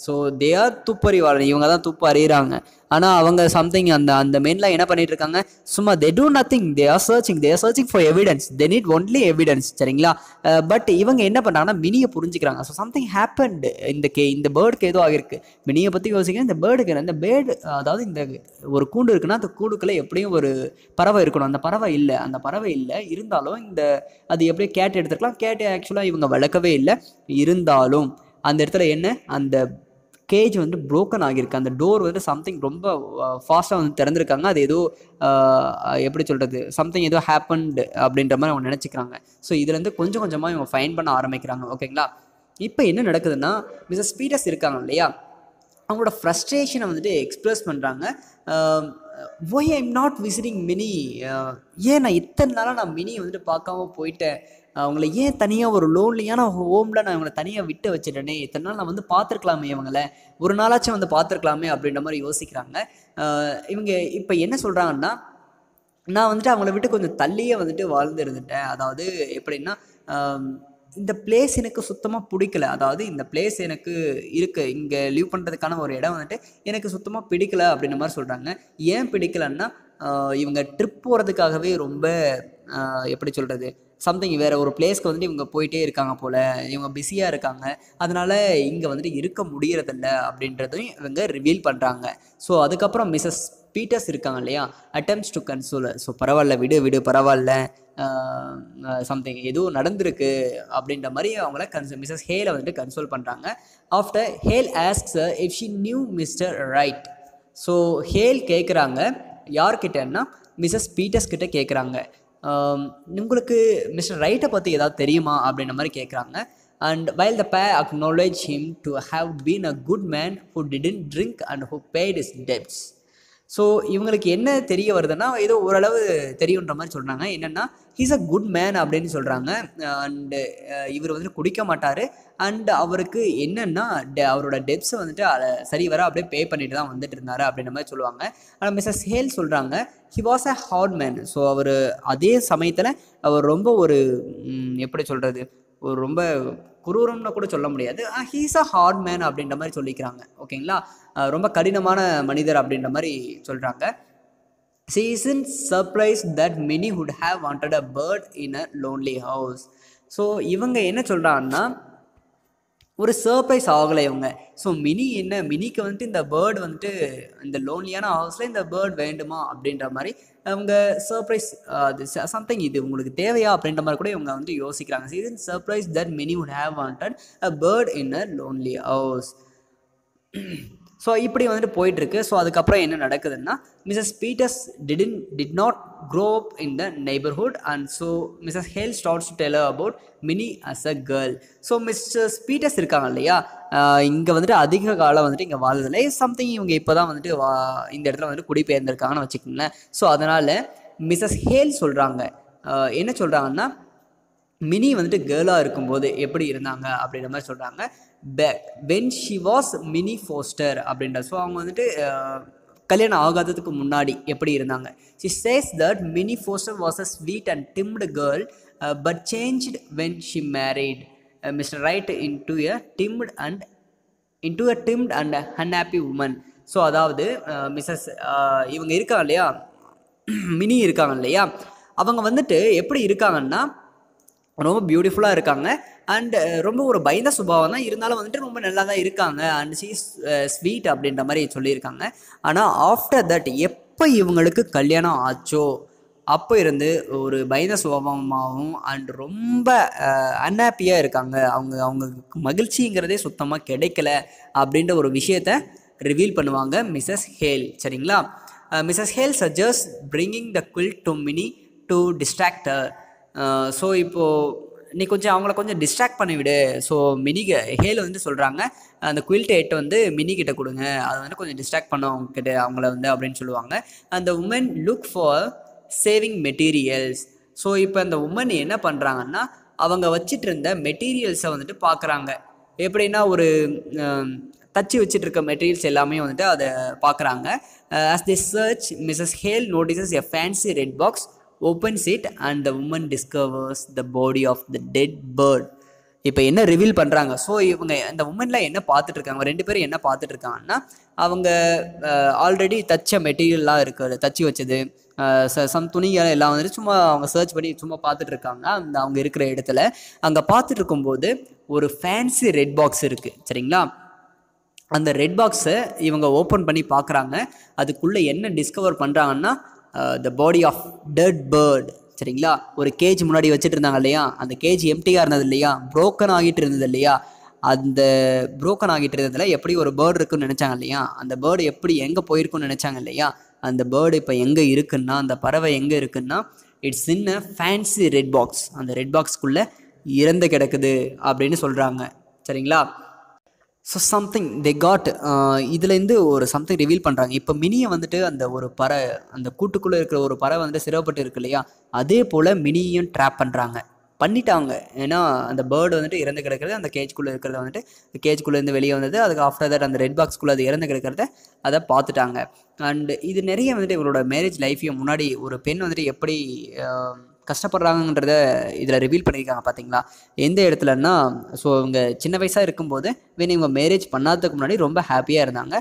ஸோ தே ஆர் துப்பறிவாளன் இவங்க தான் துப்பு அறியிறாங்க ஆனால் அவங்க சம்திங் அந்த அந்த மெயினில் என்ன பண்ணிட்டு இருக்காங்க சும்மா they do nothing they are searching they are searching for evidence they need only evidence சரிங்களா பட் இவங்க என்ன பண்ணாங்கன்னா மினியை புரிஞ்சுக்கிறாங்க ஸோ சம்திங் ஹேப்பன்டு இந்த கே இந்த பேர்டுக்கு ஏதோ ஆகிருக்கு மினியை பற்றி யோசிக்கிறேன் இந்த பேர்டுக்கு இந்த பேர்டு அதாவது இந்த ஒரு கூண்டு இருக்குன்னா அந்த கூண்டுக்குள்ளே எப்படியும் ஒரு பறவை இருக்கணும் அந்த பறவை இல்லை அந்த பறவை இல்லை இருந்தாலும் இந்த அது எப்படியும் கேட் எடுத்துருக்கலாம் கேட்டு ஆக்சுவலாக இவங்க வளர்க்கவே இல்லை இருந்தாலும் அந்த இடத்துல என்ன அந்த கேஜ் வந்து ப்ரோக்கன் ஆகியிருக்கு அந்த டோர் வந்து சம்திங் ரொம்ப ஃபாஸ்ட்டாக வந்து திறந்துருக்காங்க அது ஏதோ எப்படி சொல்கிறது சம்திங் ஏதோ ஹேப்பன்டு அப்படின்ற மாதிரி அவங்க நினச்சிக்கிறாங்க ஸோ இதுலேருந்து கொஞ்சம் கொஞ்சமாக இவங்க ஃபைன் பண்ண ஆரம்பிக்கிறாங்க ஓகேங்களா இப்போ என்ன நடக்குதுன்னா மிஸ்ஸஸ் ஸ்பீடஸ் இருக்காங்க இல்லையா அவங்களோட ஃப்ரஸ்ட்ரேஷனை வந்துட்டு எக்ஸ்ப்ரெஸ் பண்ணுறாங்க why I'm not visiting Minnie ஏன் நான் இத்தனை நாளாக நான் மினி வந்துட்டு பார்க்காம போயிட்டேன் அவங்கள ஏன் தனியாக ஒரு லோன்லியான ஹோமில் நான் அவங்களை தனியாக விட்டு வச்சிட்டேனே இத்தனை நாள் நான் வந்து பார்த்துருக்கலாமே இவங்களை ஒரு நாளாச்சும் வந்து பார்த்துருக்கலாமே அப்படின்ற மாதிரி யோசிக்கிறாங்க இவங்க இப்போ என்ன சொல்கிறாங்கன்னா நான் வந்துட்டு அவங்கள விட்டு கொஞ்சம் தள்ளியே வந்துட்டு வாழ்ந்து இருந்துட்டேன் அதாவது எப்படின்னா இந்த பிளேஸ் எனக்கு சுத்தமாக பிடிக்கல அதாவது இந்த பிளேஸ் எனக்கு இருக்குது இங்கே லீவ் பண்ணுறதுக்கான ஒரு இடம் வந்துட்டு எனக்கு சுத்தமாக பிடிக்கல அப்படின்ற மாதிரி சொல்கிறாங்க ஏன் பிடிக்கலன்னா இவங்க ட்ரிப் போகிறதுக்காகவே ரொம்ப எப்படி சொல்கிறது சம்திங் வேறு ஒரு பிளேஸ்க்கு வந்துட்டு இவங்க போயிட்டே இருக்காங்க போல் இவங்க பிஸியாக இருக்காங்க அதனால் இங்கே வந்துட்டு இருக்க முடியறதில்ல அப்படின்றதையும் இவங்க ரிவீல் பண்ணுறாங்க ஸோ அதுக்கப்புறம் மிஸ்ஸஸ் பீட்டர்ஸ் இருக்காங்க இல்லையா அட்டம்ஸ் டு கன்சோல் ஸோ பரவாயில்ல விடு விடு பரவாயில்ல சம்திங் எதுவும் நடந்திருக்கு அப்படின்ற மாதிரி அவங்கள கன்சோ மிஸ்ஸஸ் ஹேலை வந்துட்டு கன்சோல் பண்ணுறாங்க after Hale asks if she knew Mr Wright so Hale கேட்குறாங்க யார்கிட்டன்னா மிஸ்ஸஸ் பீட்டர்ஸ் கிட்டே கேட்குறாங்க உங்களுக்கு மிஸ்டர் ரைட்டை பற்றி ஏதாவது தெரியுமா அப்படின்ற மாதிரி கேட்குறாங்க அண்ட் வைல் த பே acknowledge him to have been a good man who didn't drink and who paid his debts so இவங்களுக்கு என்ன தெரிய வருதுன்னா ஏதோ ஓரளவு தெரியுன்ற மாதிரி சொல்கிறாங்க என்னென்னா ஹீஸ் அ குட் மேன் அப்படின்னு சொல்கிறாங்க அண்டு இவர் வந்துட்டு குடிக்க மாட்டார் அண்டு அவருக்கு என்னென்னா டெ அவரோட டெப்ஸை வந்துட்டு அதை சரி வர அப்படியே பே பண்ணிட்டு தான் வந்துட்டு இருந்தார் அப்படின்ற மாதிரி சொல்லுவாங்க ஆனால் மிஸ்ஸஸ் ஹேல் சொல்கிறாங்க he was a hard man so அவர் அதே சமயத்தில் அவர் ரொம்ப ஒரு எப்படி சொல்கிறது ஒரு ரொம்ப குரூரம்னு கூட சொல்ல முடியாது ஹீஸ் அ ஹார்ட் மேன் அப்படின்ற மாதிரி சொல்லிக்கிறாங்க ஓகேங்களா ரொம்ப கடினமான மனிதர் அப்படின்ற மாதிரி சொல்கிறாங்க she's in surprise that Minnie would have wanted a bird in a lonely house so இவங்க என்ன சொல்கிறாங்கன்னா ஒரு சர்ப்ரைஸ் ஆகலை இவங்க ஸோ மினி என்ன மினிக்கு வந்துட்டு இந்த பேர்டு வந்துட்டு இந்த லோன்லியான ஹவுஸில் இந்த பேர்டு வேண்டுமா அப்படின்ற மாதிரி அவங்க சர்ப்ரைஸ் அது சம்திங் இது உங்களுக்கு தேவையா அப்படின்ற மாதிரி கூட இவங்க வந்து யோசிக்கிறாங்க ஸோ இது surprise that Minnie would have wanted a bird in a lonely house so இப்படி வந்துட்டு போயிட்டுருக்கு ஸோ அதுக்கப்புறம் என்ன நடக்குதுன்னா Mrs Peters didn't did not grow up in the neighbourhood and so Mrs Hale starts to about Minnie as a girl so Mrs Peters இருக்காங்க இல்லையா இங்கே வந்துட்டு அதிக காலம் வந்துட்டு இங்கே வாழ்றதில்லை சம்திங் இவங்க இப்போ தான் வந்துட்டு வா இந்த இடத்துல வந்துட்டு குடிபெயர்ந்திருக்காங்கன்னு வச்சுக்கோங்களேன் ஸோ அதனால் மிஸ்ஸஸ் ஹேல் சொல்கிறாங்க என்ன சொல்கிறாங்கன்னா மினி வந்துட்டு கேர்ளாக இருக்கும்போது எப்படி இருந்தாங்க அப்படின்ற மாதிரி சொல்கிறாங்க when she was Minnie Foster அப்படின்ற ஸோ அவங்க வந்துட்டு கல்யாணம் ஆகாததுக்கு முன்னாடி எப்படி இருந்தாங்க she says that Minnie Foster was a sweet and timid girl but change when she married Mr Wright into a timid and into a timid and unhappy woman so அதாவது Mrs இவங்க இருக்காங்க இல்லையா mini இருக்காங்க இல்லையா அவங்க வந்துட்டு எப்படி இருக்காங்கன்னா ரொம்ப பியூட்டிஃபுல்லாக இருக்காங்க அண்ட் uh, ரொம்ப ஒரு பயந்த சுபாவம் தான் இருந்தாலும் வந்துட்டு ரொம்ப நல்லா தான் இருக்காங்க அண்ட் சீ ஸ்வீட் அப்படின்ற மாதிரி சொல்லியிருக்காங்க ஆனால் ஆஃப்டர் தட் எப்போ இவங்களுக்கு கல்யாணம் ஆச்சோ அப்போ இருந்து ஒரு பயந்த சுபாவமாகவும் அண்ட் ரொம்ப அன்ஹாப்பியாக uh, இருக்காங்க அவங்க அவங்களுக்கு மகிழ்ச்சிங்கிறதே சுத்தமாக கிடைக்கல அப்படின்ற ஒரு விஷயத்த ரிவீல் பண்ணுவாங்க மிஸ்ஸஸ் ஹேல் சரிங்களா Mrs Hale suggest bringing the quilt to Minnie to distract her so இப்போது நீ கொஞ்சம் அவங்கள கொஞ்சம் டிஸ்ட்ராக்ட் பண்ணிவிடு ஸோ மினிக்கு ஹேல் வந்து சொல்கிறாங்க அந்த குயில் எட்டு வந்து மினி கிட்ட கொடுங்க அதை வந்து கொஞ்சம் டிஸ்ட்ராக்ட் பண்ண அவங்க கிட்ட அவங்கள வந்து அப்படின்னு சொல்லுவாங்க அந்த woman look for sewing materials so இப்போ அந்த உமன் என்ன பண்ணுறாங்கன்னா அவங்க வச்சிட்டு இருந்த மெட்டீரியல்ஸை வந்துட்டு பார்க்குறாங்க எப்படின்னா ஒரு தச்சு வச்சுட்டு இருக்க மெட்டீரியல்ஸ் எல்லாமே வந்துட்டு அதை பார்க்குறாங்க as the search Mrs Hale notices a fancy red box opens it and the woman discovers the body of the dead bird இப்போ என்ன ரிவீல் பண்ணுறாங்க ஸோ இவங்க அந்த உமன்லாம் என்ன பார்த்துட்டு இருக்காங்க ரெண்டு பேரும் என்ன பார்த்துட்டு இருக்காங்கன்னா அவங்க ஆல்ரெடி தச்ச மெட்டீரியல்லாம் இருக்குது தச்சு வச்சது சம் துணிகள் எல்லாம் வந்துட்டு சும்மா அவங்க சர்ச் பண்ணி சும்மா பார்த்துட்டு இருக்காங்க அந்த அவங்க இருக்கிற இடத்துல அங்கே பார்த்துட்டு இருக்கும்போது ஒரு ஃபேன்சி ரெட் பாக்ஸ் இருக்குது சரிங்களா அந்த ரெட் பாக்ஸை இவங்க ஓப்பன் பண்ணி பார்க்குறாங்க அதுக்குள்ளே என்ன டிஸ்கவர் பண்ணுறாங்கன்னா the body of dead bird சரிங்களா ஒரு கேஜ் முன்னாடி வச்சுட்டு இருந்தாங்க இல்லையா அந்த கேஜ் எம்டியாக இருந்தது இல்லையா ப்ரோக்கன் ஆகிட்டு இருந்தது இல்லையா அந்த ப்ரோக்கன் ஆகிட்டு இருந்ததில் எப்படி ஒரு பேர்டு இருக்குன்னு நினச்சாங்க இல்லையா அந்த பேர்டு எப்படி எங்கே போயிருக்குன்னு நினச்சாங்க இல்லையா அந்த பேர்டு இப்போ எங்கே இருக்குன்னா அந்த பறவை எங்கே இருக்குன்னா it's in a fancy red box அந்த ரெட் பாக்ஸ்க்குள்ளே இறந்து கிடக்குது அப்படின்னு சொல்கிறாங்க சரிங்களா ஸோ சம்திங் தே காட் இதுலேருந்து ஒரு சம்திங் ரிவீல் பண்ணுறாங்க இப்போ மினியை வந்துட்டு அந்த ஒரு பறை அந்த கூட்டுக்குள்ளே இருக்கிற ஒரு பறை வந்துட்டு சிரவப்பட்டு இருக்கு இல்லையா அதே போல் மினியும் ட்ராப் பண்ணுறாங்க பண்ணிட்டாங்க ஏன்னா அந்த பேர்டு வந்துட்டு இறந்து கிடக்கிறது அந்த கேஜ்குள்ளே இருக்கிறத வந்துட்டு கேஜ்குள்ளேருந்து வெளியே வந்தது அதுக்கு ஆஃப்டர் தட் அந்த ரெட் பாக்ஸ்குள்ளே அது இறந்து கிடக்கிறத அதை பார்த்துட்டாங்க அண்டு இது நிறைய வந்துட்டு இவரோட மேரேஜ் லைஃப்பையும் முன்னாடி ஒரு பெண் வந்துட்டு எப்படி um, கஷ்டப்படுறாங்கன்றத இதில் ரிவீல் பண்ணியிருக்காங்க பார்த்தீங்களா எந்த இடத்துலன்னா ஸோ இவங்க சின்ன வயசாக இருக்கும்போது வேணும் இவங்க மேரேஜ் பண்ணாததுக்கு முன்னாடி ரொம்ப ஹாப்பியாக இருந்தாங்க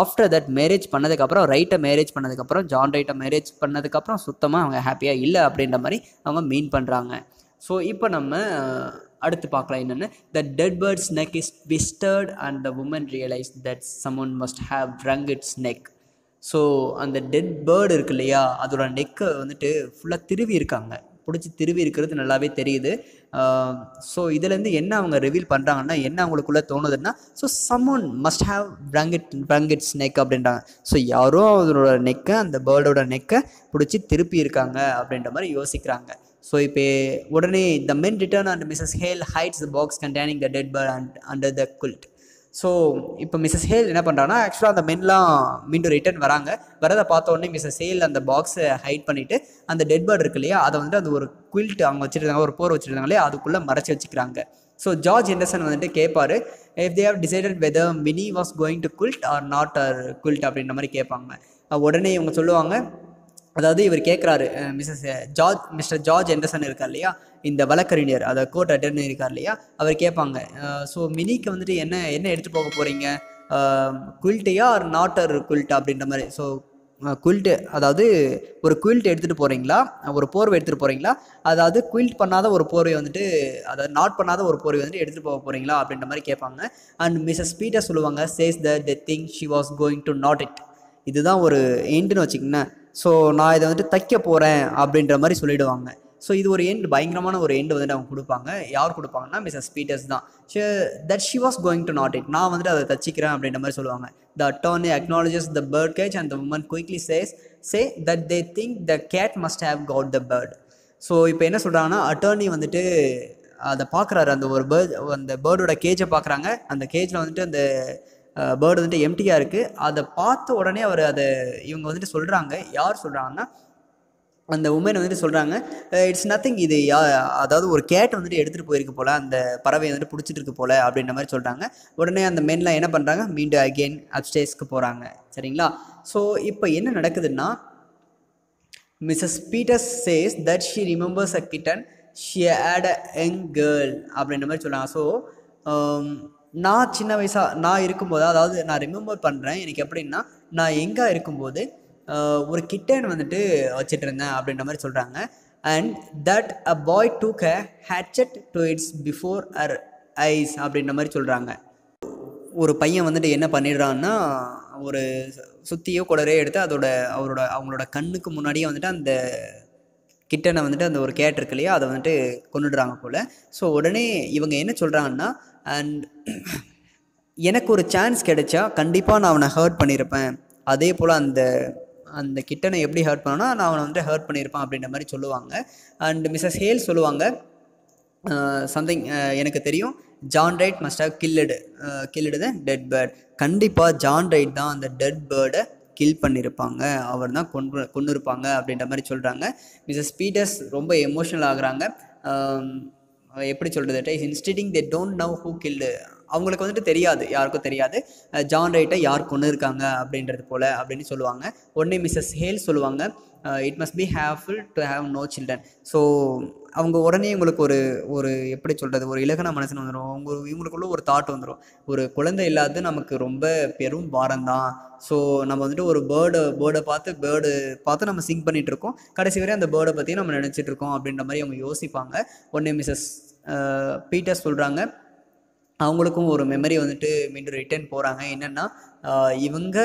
ஆஃப்டர் தட் மேரேஜ் பண்ணதுக்கப்புறம் ரைட்டை மேரேஜ் பண்ணதுக்கப்புறம் ஜான் ரைட்டை மேரேஜ் பண்ணதுக்கப்புறம் சுத்தமாக அவங்க ஹாப்பியாக இல்லை அப்படின்ற மாதிரி அவங்க மீன் பண்ணுறாங்க ஸோ இப்போ நம்ம அடுத்து பார்க்கலாம் என்னென்னு the dead bird's neck is twisted and the woman realise that someone must have wrung its neck so அந்த டெட் பேர்டு இருக்கு இல்லையா அதோட நெக்கை வந்துட்டு ஃபுல்லாக திருவி இருக்காங்க பிடிச்சி திருவி இருக்கிறது நல்லாவே தெரியுது ஸோ இதுலேருந்து என்ன அவங்க ரிவீல் பண்ணுறாங்கன்னா என்ன அவங்களுக்குள்ளே தோணுதுன்னா so someone must have broken it broken its neck அப்படின்றாங்க ஸோ யாரோ அவரோட நெக்கை அந்த பேர்டோட நெக்கை பிடிச்சி திருப்பி இருக்காங்க அப்படின்ற மாதிரி யோசிக்கிறாங்க ஸோ இப்போ உடனே the men return and Mrs Hale hides box containing the dead bird and under the quilt so இப்போ மிஸ்ஸஸ் ஹேல் என்ன பண்ணுறாங்கன்னா ஆக்சுவலாக அந்த மென்லாம் மீண்டும் ரிட்டர்ன் வராங்க வரதை பார்த்தோன்னே மிஸ்ஸஸ் ஹேல் அந்த பாக்ஸை ஹைட் பண்ணிவிட்டு அந்த டெட் பேர்ட் இருக்கு இல்லையா அதை வந்துட்டு அந்த ஒரு குயில்ட் அவங்க வச்சுருந்தாங்க ஒரு போர் வச்சுருந்தாங்க இல்லையா அதுக்குள்ளே மறைச்சி வச்சுக்கிறாங்க ஸோ ஜார்ஜ் ஹெண்டர்சன் வந்துட்டு கேட்பார் if they have decided whether Minnie was going to quilt or not or quilt அப்படின்ற மாதிரி கேட்பாங்க உடனே இவங்க சொல்லுவாங்க அதாவது இவர் கேட்குறாரு Mrs George Mr George Henderson இருக்கார் இல்லையா இந்த வழக்கறிஞர் அதை கோர்ட் அட்டர்னி இருக்கார் இல்லையா அவர் கேட்பாங்க ஸோ மினிக்கு வந்துட்டு என்ன என்ன எடுத்துகிட்டு போக போகிறீங்க குவில்ட்டையா ஆர் நாட்டர் குவில்ட் அப்படின்ற மாதிரி ஸோ குயில்ட்டு அதாவது ஒரு குவில்ட் எடுத்துகிட்டு போகிறீங்களா ஒரு போர்வை எடுத்துகிட்டு போகிறீங்களா அதாவது குயில்ட் பண்ணாத ஒரு போர்வை வந்துட்டு அதாவது நாட் பண்ணாத ஒரு போர்வை வந்துட்டு எடுத்துகிட்டு போக போகிறீங்களா அப்படின்ற மாதிரி கேட்பாங்க அண்ட் மிஸ்ஸஸ் பீட்டர் சொல்லுவாங்க says the thing she was going to knot it இதுதான் ஒரு எண்டுன்னு வச்சுக்கோங்க ஸோ நான் இதை வந்துட்டு தைக்க போகிறேன் அப்படின்ற மாதிரி சொல்லிவிடுவாங்க ஸோ இது ஒரு எண்டு பயங்கரமான ஒரு எண்டு வந்துட்டு அவங்க கொடுப்பாங்க யார் கொடுப்பாங்கன்னா மிஸ் பீட்டர்ஸ் தான் so that she was going to knot it நான் வந்துட்டு அதை தச்சிக்கிறேன் அப்படின்ற மாதிரி சொல்லுவாங்க the attorney acknowledges the bird cage and the woman quickly says say that they think the cat must have caught the bird so இப்போ என்ன சொல்கிறாங்கன்னா அட்டர்னி வந்துட்டு அதை பார்க்குறாரு அந்த ஒரு பேர்ட் அந்த பேர்டோட கேஜை பார்க்குறாங்க அந்த கேஜில் வந்துட்டு அந்த பேர்டு வந்துட்டு எம்டியாக இருக்குது அதை பார்த்த உடனே அவர் அதை இவங்க வந்துட்டு சொல்கிறாங்க யார் சொல்கிறாங்கன்னா அந்த உமன் வந்துட்டு சொல்கிறாங்க இட்ஸ் நத்திங் இது யா அதாவது ஒரு கேட் வந்துட்டு எடுத்துகிட்டு போயிருக்கு போல் அந்த பறவை வந்துட்டு பிடிச்சிட்டு இருக்கு போல் அப்படின்ற மாதிரி சொல்கிறாங்க உடனே அந்த மென்லாம் என்ன பண்ணுறாங்க மீண்டும் அகெயின் அப்டேஸ்க்கு போகிறாங்க சரிங்களா ஸோ இப்போ என்ன நடக்குதுன்னா Mrs Peters says that she remembers a kitten she had a young girl அப்படின்ற மாதிரி சொல்கிறாங்க ஸோ um, நான் சின்ன வயசாக நான் இருக்கும்போது அதாவது நான் ரிமெம்பர் பண்ணுறேன் எனக்கு எப்படின்னா நான் எங்கே இருக்கும்போது ஒரு கிட்டன் வந்துட்டு வச்சுட்டு இருந்தேன் அப்படின்ற மாதிரி சொல்கிறாங்க and that a boy took a hatchet to its before her eyes அப்படின்ற மாதிரி சொல்கிறாங்க ஒரு பையன் வந்துட்டு என்ன பண்ணிடுறான்னா ஒரு சுத்தியோ குடரையோ எடுத்து அதோட அவரோட அவங்களோட கண்ணுக்கு முன்னாடியே வந்துட்டு அந்த கிட்டனை வந்துட்டு அந்த ஒரு கேட்டிருக்கு இல்லையா அதை வந்துட்டு கொண்டுடுறாங்க போல் ஸோ உடனே இவங்க என்ன சொல்கிறாங்கன்னா அண்ட் எனக்கு ஒரு சான்ஸ் கிடைச்சா கண்டிப்பாக நான் அவனை ஹர்ட் பண்ணியிருப்பேன் அதே போல் அந்த அந்த கிட்டனை எப்படி ஹர்ட் பண்ணனா நான் அவனை வந்து ஹர்ட் பண்ணியிருப்பான் அப்படின்ற மாதிரி சொல்லுவாங்க அண்ட் மிஸ்ஸஸ் ஹேல் சொல்லுவாங்க சம்திங் எனக்கு தெரியும் John Wright must have killed killed தான் டெட் பேர்ட் கண்டிப்பாக ஜான் ரைட் தான் அந்த டெட் பேர்டை கில் பண்ணியிருப்பாங்க அவர் தான் கொண்டு கொண்டு இருப்பாங்க அப்படின்ற மாதிரி சொல்கிறாங்க மிஸ்ஸஸ் பீட்டர்ஸ் ரொம்ப எமோஷனல் ஆகுறாங்க எப்படி சொல்கிறது insisting they don't know who killed அவங்களுக்கு வந்துட்டு தெரியாது யாருக்கும் தெரியாது ஜான் ரைட்டை யார் கொண்டு இருக்காங்க அப்படின்றது போல் அப்படின்னு சொல்லுவாங்க ஒன்னே மிஸ்ஸஸ் ஹேல் சொல்லுவாங்க it must be awful to have no children so அவங்க உடனே உங்களுக்கு ஒரு ஒரு எப்படி சொல்கிறது ஒரு இலகன மனசுன்னு வந்துடும் அவங்க இவங்களுக்குள்ள ஒரு தாட் வந்துடும் ஒரு குழந்தை இல்லாதது நமக்கு ரொம்ப பெரும் பாரம் தான் ஸோ நம்ம வந்துட்டு ஒரு பேர்டு பேர்டை பார்த்து பேர்டு பார்த்து நம்ம சிங் பண்ணிகிட்ருக்கோம் கடைசி வரை அந்த பேர்டை பற்றி நம்ம நினச்சிட்ருக்கோம் அப்படின்ற மாதிரி அவங்க யோசிப்பாங்க ஒன்னே மிஸ்ஸஸ் பீட்டர்ஸ் சொல்கிறாங்க அவங்களுக்கும் ஒரு மெமரி வந்துட்டு மீண்டும் ரிட்டர்ன் போகிறாங்க என்னென்னா இவங்க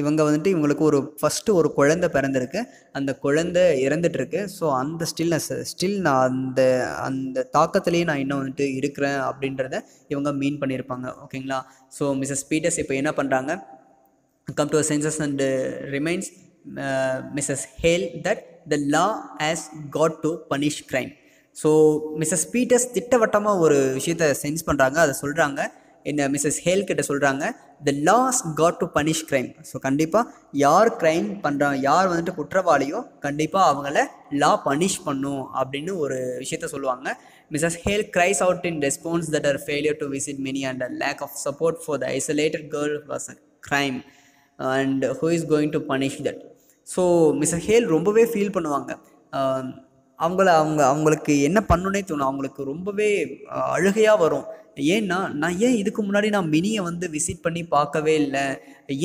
இவங்க வந்துட்டு இவங்களுக்கு ஒரு ஃபஸ்ட்டு ஒரு குழந்த பிறந்திருக்கு அந்த குழந்தை இறந்துட்டுருக்கு ஸோ அந்த ஸ்டில்னஸ் ஸ்டில் நான் அந்த அந்த தாக்கத்திலேயே நான் இன்னும் வந்துட்டு இருக்கிறேன் அப்படின்றத இவங்க மீன் பண்ணியிருப்பாங்க ஓகேங்களா ஸோ மிஸ்ஸஸ் பீட்டர்ஸ் இப்போ என்ன பண்ணுறாங்க come to senses and reminds Mrs Hale that the law has got to punish crime so Mrs Peters திட்டவட்டமாக ஒரு விஷயத்த சென்ஸ் பண்ணுறாங்க அதை சொல்கிறாங்க இந்த மிஸ்ஸஸ் ஹேல் கிட்ட சொல்கிறாங்க the law's got to punish crime so கண்டிப்பாக யார் கிரைம் பண்ணுறாங்க யார் வந்துட்டு குற்றவாளியோ கண்டிப்பாக அவங்கள லா பனிஷ் பண்ணும் அப்படின்னு ஒரு விஷயத்த சொல்லுவாங்க Mrs Hale cries out in response that her failure to visit Minnie and a lack of support for the isolated girl was a crime and who is going to punish that so Mrs Hale ரொம்பவே feel பண்ணுவாங்க அவங்கள அவங்க அவங்களுக்கு என்ன பண்ணுனே தோணும் அவங்களுக்கு ரொம்பவே அழுகையாக வரும் ஏன்னா நான் ஏன் இதுக்கு முன்னாடி நான் மினியை வந்து விசிட் பண்ணி பார்க்கவே இல்லை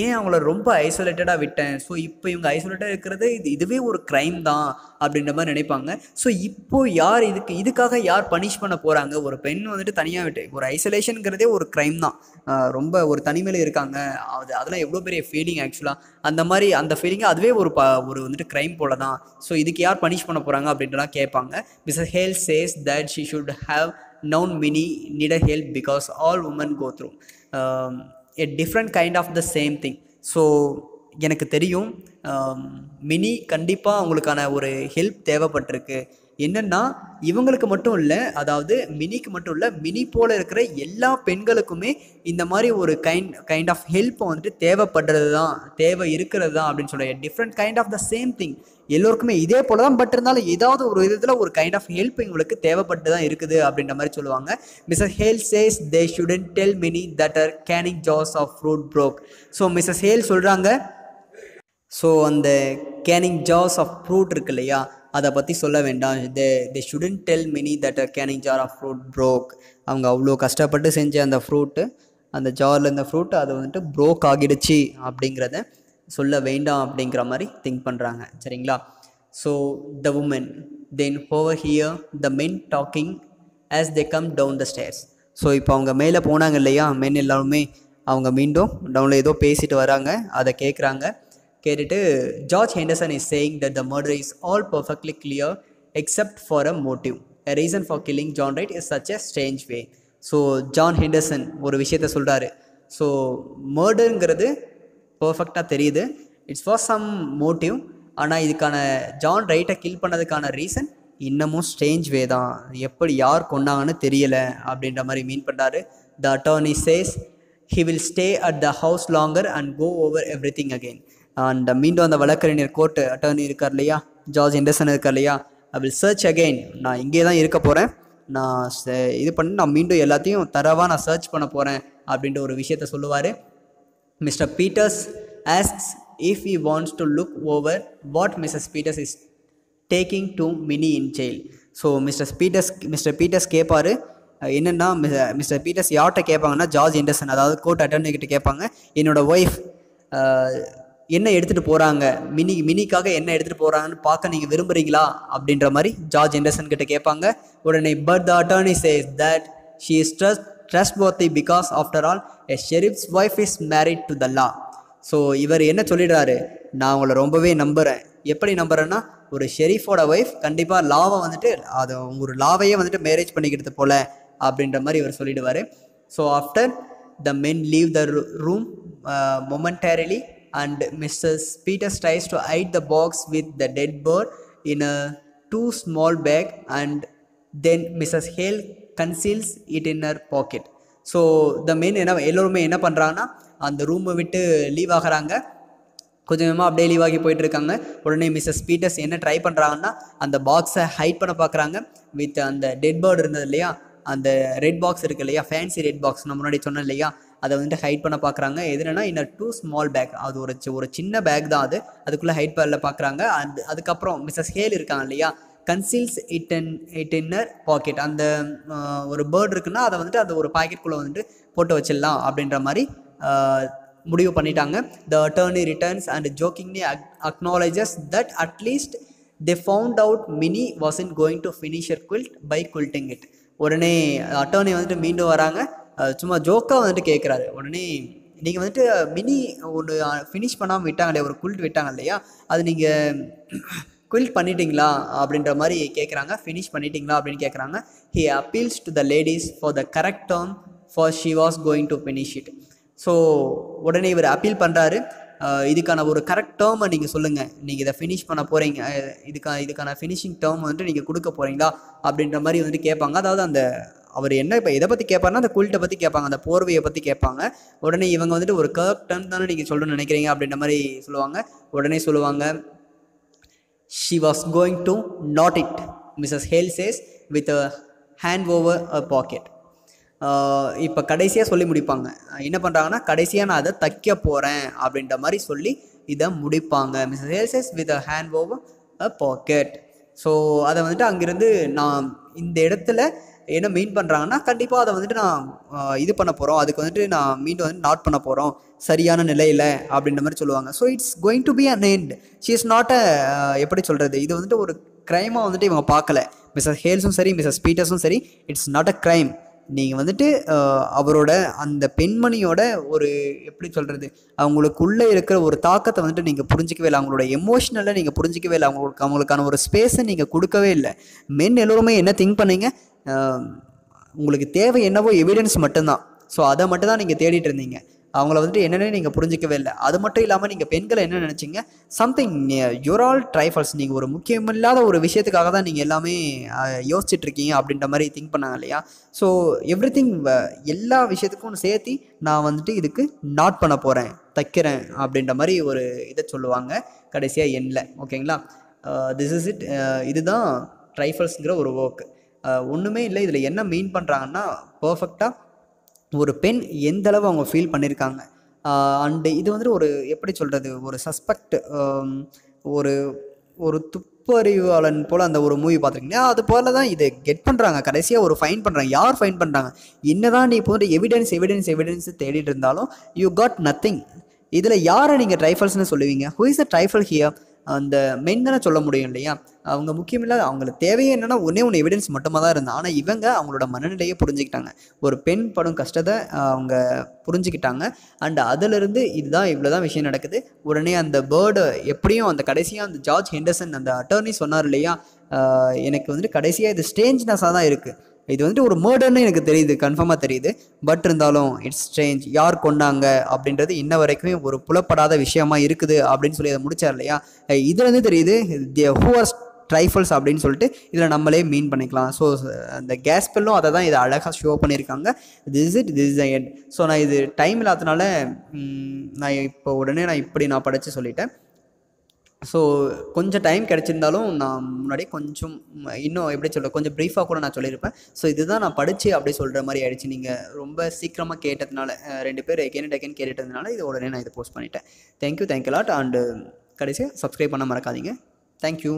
ஏன் அவங்கள ரொம்ப ஐசோலேட்டடாக விட்டேன் ஸோ இப்போ இவங்க ஐசோலேட்டாக இருக்கிறது இது இதுவே ஒரு க்ரைம் தான் அப்படின்ற மாதிரி நினைப்பாங்க ஸோ இப்போது யார் இதுக்கு இதுக்காக யார் பனிஷ் பண்ண போகிறாங்க ஒரு பெண் வந்துட்டு தனியாக விட்டு ஒரு ஐசோலேஷனுங்கிறதே ஒரு க்ரைம் தான் ரொம்ப ஒரு தனிமையில் இருக்காங்க அது அதெல்லாம் எவ்வளோ பெரிய ஃபீலிங் ஆக்சுவலாக அந்த மாதிரி அந்த ஃபீலிங்காக அதுவே ஒரு ப ஒரு வந்துட்டு க்ரைம் போல தான் ஸோ இதுக்கு யார் பனிஷ் பண்ண போகிறாங்க அப்படின்றலாம் கேட்பாங்க Miss Hale says that she should have known many need a help because all women go through um, a different kind of the same thing so எனக்கு தெரியும் மினி கண்டிப்பாக அவங்களுக்கான ஒரு ஹெல்ப் தேவைப்பட்டிருக்கு என்னென்னா இவங்களுக்கு மட்டும் இல்லை அதாவது மினிக்கு மட்டும் இல்லை மினி போல் இருக்கிற எல்லா பெண்களுக்குமே இந்த மாதிரி ஒரு கைண்ட் கைண்ட் ஆஃப் ஹெல்ப் வந்துட்டு தேவைப்படுறது தான் தேவை இருக்கிறது தான் அப்படின்னு சொல்ல different kind of the same thing எல்லோருக்குமே இதே போல் தான் பட் இருந்தாலும் ஏதாவது ஒரு விதத்தில் ஒரு கைண்ட் ஆஃப் ஹெல்ப் எங்களுக்கு தேவைப்பட்டு தான் இருக்குது அப்படின்ற மாதிரி சொல்லுவாங்க Mrs Hale says they shouldn't tell Minnie that her canning ஜாஸ் of fruit broke so Mrs Hale சொல்கிறாங்க ஸோ அந்த கேனிங் ஜாஸ் ஆஃப் ஃப்ரூட் இருக்கு இல்லையா அதை பற்றி சொல்ல வேண்டாம் they they shouldn't tell Minnie that a canning jar of fruit broke அவங்க அவ்வளோ கஷ்டப்பட்டு செஞ்ச அந்த ஃப்ரூட்டு அந்த ஜாரில் இருந்த ஃப்ரூட் அது வந்துட்டு ப்ரோக் ஆகிடுச்சு அப்படிங்கிறத சொல்ல வேண்டாம் அப்படிங்கிற மாதிரி திங்க் பண்ணுறாங்க சரிங்களா so the woman then overhear the men talking as they come down the stairs so இப்போ அவங்க மேலே போனாங்க இல்லையா மென் எல்லாருமே அவங்க மீண்டும் டவுனில் ஏதோ பேசிட்டு வராங்க அதை கேட்குறாங்க கேட்டுட்டு George Henderson is saying that the murder is all perfectly clear except for a motive a reason for killing John Wright is such a strange way so John Henderson ஒரு விஷயத்த சொல்கிறாரு ஸோ மர்டருங்கிறது பர்ஃபெக்டாக தெரியுது இட்ஸ் ஃபார் சம் மோட்டிவ் ஆனால் இதுக்கான John ரைட்டை kill பண்ணதுக்கான reason இன்னமும் ஸ்ட்ரேஞ்ச் வே தான் எப்படி யார் கொண்டாங்கன்னு தெரியலை அப்படின்ற மாதிரி மீன் பண்ணுறாரு the attorney says he will stay at the house longer and go over everything again and uh, மீண்டும் அந்த வழக்கறிஞர் கோர்ட்டு அட்டர்னி இருக்கார் இல்லையா ஜார்ஜ் இண்டர்சன் இருக்கார் இல்லையா ஐ வில் சர்ச் அகெயின் நான் இங்கே தான் இருக்க போகிறேன் நான் இது பண்ணி நான் மீண்டும் எல்லாத்தையும் தரவாக நான் சர்ச் பண்ண போகிறேன் அப்படின்ற ஒரு விஷயத்த சொல்லுவார் Mr Peters asks if you wants to look over what Mrs Peters is taking to Minnie in jail so Mr Peters Mr Peters கேட்பார் என்னென்னா மிஸ் மிஸ்டர் பீட்டர்ஸ் யார்கிட்ட கேட்பாங்கன்னா ஜார்ஜ் இண்டர்சன் அதாவது கோர்ட் அட்டர்னி கிட்டே கேட்பாங்க என்னோடய ஒய்ஃப் என்ன எடுத்துகிட்டு போகிறாங்க மினி மினிக்காக என்ன எடுத்துகிட்டு போகிறாங்கன்னு பார்க்க நீங்கள் விரும்புகிறீங்களா அப்படின்ற மாதிரி ஜார்ஜ் எண்டர்சன் கிட்ட கேட்பாங்க உடனே but the attorney says that she is trust trustworthy because after all a sheriff's wife is married to the law so இவர் என்ன சொல்லிடுறாரு நான் உங்களை ரொம்பவே நம்புகிறேன் எப்படி நம்புகிறேன்னா ஒரு ஷெரீஃபோட ஒய்ஃப் கண்டிப்பாக லாவை வந்துட்டு அதை ஒரு லாவையே வந்துட்டு மேரேஜ் பண்ணிக்கிறது போல் அப்படின்ற மாதிரி இவர் சொல்லிடுவார் so after the men leave the room momentarily and Mrs. Peters tries to hide the box with the dead bird in a too small bag and then Mrs. Hale conceals it in her pocket. So the main என்ன எல்லோருமே என்ன பண்ணுறாங்கன்னா அந்த ரூமை விட்டு leave ஆகிறாங்க கொஞ்சமாக அப்படியே லீவ் ஆகி போயிட்டுருக்காங்க உடனே மிஸ்ஸஸ் பீட்டர்ஸ் என்ன ட்ரை பண்ணுறாங்கன்னா அந்த பாக்ஸை ஹைட் பண்ண பார்க்குறாங்க வித் அந்த டெட் பேர்டு இருந்தது இல்லையா அந்த ரெட் பாக்ஸ் இருக்குது இல்லையா ஃபேன்சி ரெட் பாக்ஸ் நான் முன்னாடி சொன்னேன் இல்லையா அதை வந்துட்டு ஹைட் பண்ண பார்க்குறாங்க எதுனா இன்னும் டூ ஸ்மால் பேக் அது ஒரு ஒரு சின்ன பேக் தான் அது அதுக்குள்ளே ஹைட் பண்ணல பார்க்குறாங்க அந்த அதுக்கப்புறம் மிஸ்ஸஸ் ஹேல் இருக்காங்க இல்லையா conceals it in it inner pocket அந்த ஒரு பேர்ட் இருக்குன்னா அதை வந்துட்டு அந்த ஒரு பாக்கெட்குள்ளே வந்துட்டு போட்டு வச்சிடலாம் அப்படின்ற மாதிரி முடிவு பண்ணிட்டாங்க the attorney returns and jokingly acknowledges that at least they found out Minnie was in going to finish her quilt by quilting it உடனே அட்டர்னி வந்துட்டு மீண்டும் வராங்க சும்மா ஜோக்காக வந்துட்டு கேட்குறாரு உடனே நீங்கள் வந்துட்டு மினி ஒன்று ஃபினிஷ் பண்ணாமல் விட்டாங்க இல்லையா ஒரு குல்ட் விட்டாங்க இல்லையா அது நீங்கள் குயில்ட் பண்ணிட்டீங்களா அப்படின்ற மாதிரி கேட்குறாங்க ஃபினிஷ் பண்ணிட்டீங்களா அப்படின்னு கேட்குறாங்க he appeals to the ladies for the correct term for she was going to finish it so உடனே இவர் அப்பீல் பண்ணுறாரு இதுக்கான ஒரு கரெக்ட் டேர்மை நீங்கள் சொல்லுங்கள் நீங்கள் இதை ஃபினிஷ் பண்ண போகிறீங்க இதுக்கான இதுக்கான ஃபினிஷிங் டேர்ம் வந்துட்டு நீங்கள் கொடுக்க போகிறீங்களா அப்படின்ற மாதிரி வந்துட்டு கேட்பாங்க அதாவது அந்த அவர் என்ன இப்போ எதை பற்றி கேட்பாருன்னா அந்த குல்ட்டை பற்றி கேட்பாங்க அந்த போர்வையை பற்றி கேட்பாங்க உடனே இவங்க வந்துட்டு ஒரு கர்க் டன் தானே நீங்கள் சொல்லணும்னு நினைக்கிறீங்க அப்படின்ற மாதிரி சொல்லுவாங்க உடனே சொல்லுவாங்க she was going to knot it Mrs Hale says with a hand over a pocket இப்போ கடைசியாக சொல்லி முடிப்பாங்க என்ன பண்ணுறாங்கன்னா கடைசியாக நான் அதை தைக்க போகிறேன் அப்படின்ற மாதிரி சொல்லி இதை முடிப்பாங்க Mrs Hale says with a hand over a pocket so அதை வந்துட்டு அங்கேருந்து நான் இந்த இடத்துல என்ன மீன் பண்ணுறாங்கன்னா கண்டிப்பாக அதை வந்துட்டு நான் இது பண்ண போகிறோம் அதுக்கு வந்துட்டு நான் மீண்டும் வந்து நாட் பண்ண போகிறோம் சரியான நிலையில் அப்படின்ற மாதிரி சொல்லுவாங்க so it's going to be an end she is not a எப்படி சொல்கிறது இது வந்துட்டு ஒரு க்ரைமாக வந்துட்டு இவங்க பார்க்கல மிஸ்ஸஸ் ஹேல்ஸும் சரி மிஸ்ஸஸ் பீட்டர்ஸும் சரி இட்ஸ் நாட் அ க்ரைம் நீங்கள் வந்துட்டு அவரோட அந்த பெண்மணியோட ஒரு எப்படி சொல்கிறது அவங்களுக்குள்ளே இருக்கிற ஒரு தாக்கத்தை வந்துட்டு நீங்கள் புரிஞ்சிக்கவே இல்லை அவங்களோட எமோஷ்னலை நீங்கள் புரிஞ்சிக்கவே இல்லை அவங்களுக்கு அவங்களுக்கான ஒரு ஸ்பேஸை நீங்கள் கொடுக்கவே இல்லை மென் எல்லோருமே என்ன திங்க் பண்ணீங்க உங்களுக்கு தேவை என்னவோ எவிடன்ஸ் மட்டும்தான் ஸோ அதை மட்டும் தான் நீங்கள் தேடிட்டு இருந்தீங்க அவங்கள வந்துட்டு என்னென்னு நீங்கள் புரிஞ்சிக்கவே இல்லை அது மட்டும் இல்லாமல் நீங்கள் பெண்களை என்ன நினச்சிங்க சம்திங் யுரால் ட்ரைஃபல்ஸ் நீங்கள் ஒரு முக்கியமில்லாத ஒரு விஷயத்துக்காக தான் நீங்கள் எல்லாமே யோசிச்சுட்ருக்கீங்க அப்படின்ற மாதிரி திங்க் பண்ணாங்க இல்லையா ஸோ எவ்ரி திங் எல்லா விஷயத்துக்கும் சேர்த்து நான் வந்துட்டு இதுக்கு நாட் பண்ண போகிறேன் தைக்கிறேன் அப்படின்ற மாதிரி ஒரு இதை சொல்லுவாங்க கடைசியாக எண்ணில் ஓகேங்களா திஸ் இஸ் இட் இதுதான் ட்ரைஃபல்ஸுங்கிற ஒரு ஒர்க்கு ஒன்றுமே இல்லை இதில் என்ன மீன் பண்ணுறாங்கன்னா பர்ஃபெக்டாக ஒரு பெண் எந்தளவு அவங்க ஃபீல் பண்ணியிருக்காங்க அண்டு இது வந்துட்டு ஒரு எப்படி சொல்கிறது ஒரு சஸ்பெக்ட் ஒரு ஒரு துப்பறிவாளன் போல் அந்த ஒரு மூவி பார்த்துருக்கீங்களா அது போல தான் இதை கெட் பண்ணுறாங்க கடைசியாக ஒரு ஃபைன் பண்ணுறாங்க யார் ஃபைன் பண்ணுறாங்க என்ன தான் நீ போன்ற எவிடன்ஸ் எவிடன்ஸ் எவிடன்ஸ் தேடிட்டு இருந்தாலும் யூ காட் நத்திங் இதில் யாரை நீங்கள் ட்ரைஃபல்ஸ்னு சொல்லுவீங்க who is a trifle here அந்த மெயின்கான சொல்ல முடியும் இல்லையா அவங்க முக்கியமில்லாத அவங்களுக்கு தேவையே என்னென்னா ஒன்றே ஒன்று எவிடன்ஸ் மட்டுமா தான் இருந்தால் ஆனால் இவங்க அவங்களோட மனநிலையை புரிஞ்சுக்கிட்டாங்க ஒரு பெண் படும் கஷ்டத்தை அவங்க புரிஞ்சுக்கிட்டாங்க அண்ட் அதிலிருந்து இதுதான் இவ்வளோ தான் விஷயம் நடக்குது உடனே அந்த பேர்டு எப்படியும் அந்த கடைசியாக அந்த ஜார்ஜ் ஹெண்டர்சன் அந்த அட்டர்னி சொன்னார் இல்லையா எனக்கு வந்துட்டு கடைசியாக இது ஸ்டேஞ்ச்னஸாக தான் இருக்குது இது வந்துட்டு ஒரு மர்டர்னு எனக்கு தெரியுது கன்ஃபார்மாக தெரியுது பட் இருந்தாலும் இட்ஸ் ஸ்ட்ரேஞ்ச் யார் கொண்டாங்க அப்படின்றது இன்ன வரைக்குமே ஒரு புலப்படாத விஷயமா இருக்குது அப்படின்னு சொல்லி அதை முடிச்சார் இல்லையா இதுலேருந்து தெரியுது ஹூஆர் ட்ரைஃபல்ஸ் அப்படின்னு சொல்லிட்டு இதில் நம்மளே மீன் பண்ணிக்கலாம் ஸோ அந்த கேஸ் பெல்லும் அதை தான் இதை அழகாக ஷோ பண்ணியிருக்காங்க this it this the end so நான் இது டைம் இல்லாததுனால நான் இப்போ உடனே நான் இப்படி நான் படித்து சொல்லிட்டேன் ஸோ கொஞ்சம் டைம் கிடச்சிருந்தாலும் நான் முன்னாடி கொஞ்சம் இன்னும் எப்படி சொல்ல கொஞ்சம் ப்ரீஃபாக கூட நான் சொல்லியிருப்பேன் ஸோ இதுதான் நான் படித்து அப்படியே சொல்கிற மாதிரி ஆயிடுச்சு நீங்கள் ரொம்ப சீக்கிரமாக கேட்டதுனால ரெண்டு பேர் எகேன் அண்ட் எகேன் கேட்டதுனால இது உடனே நான் இதை போஸ்ட் பண்ணிட்டேன் தேங்க்யூ தேங்க்யூ லாட் அண்டு கடைசியாக சப்ஸ்கிரைப் பண்ண மறக்காதீங்க தேங்க்யூ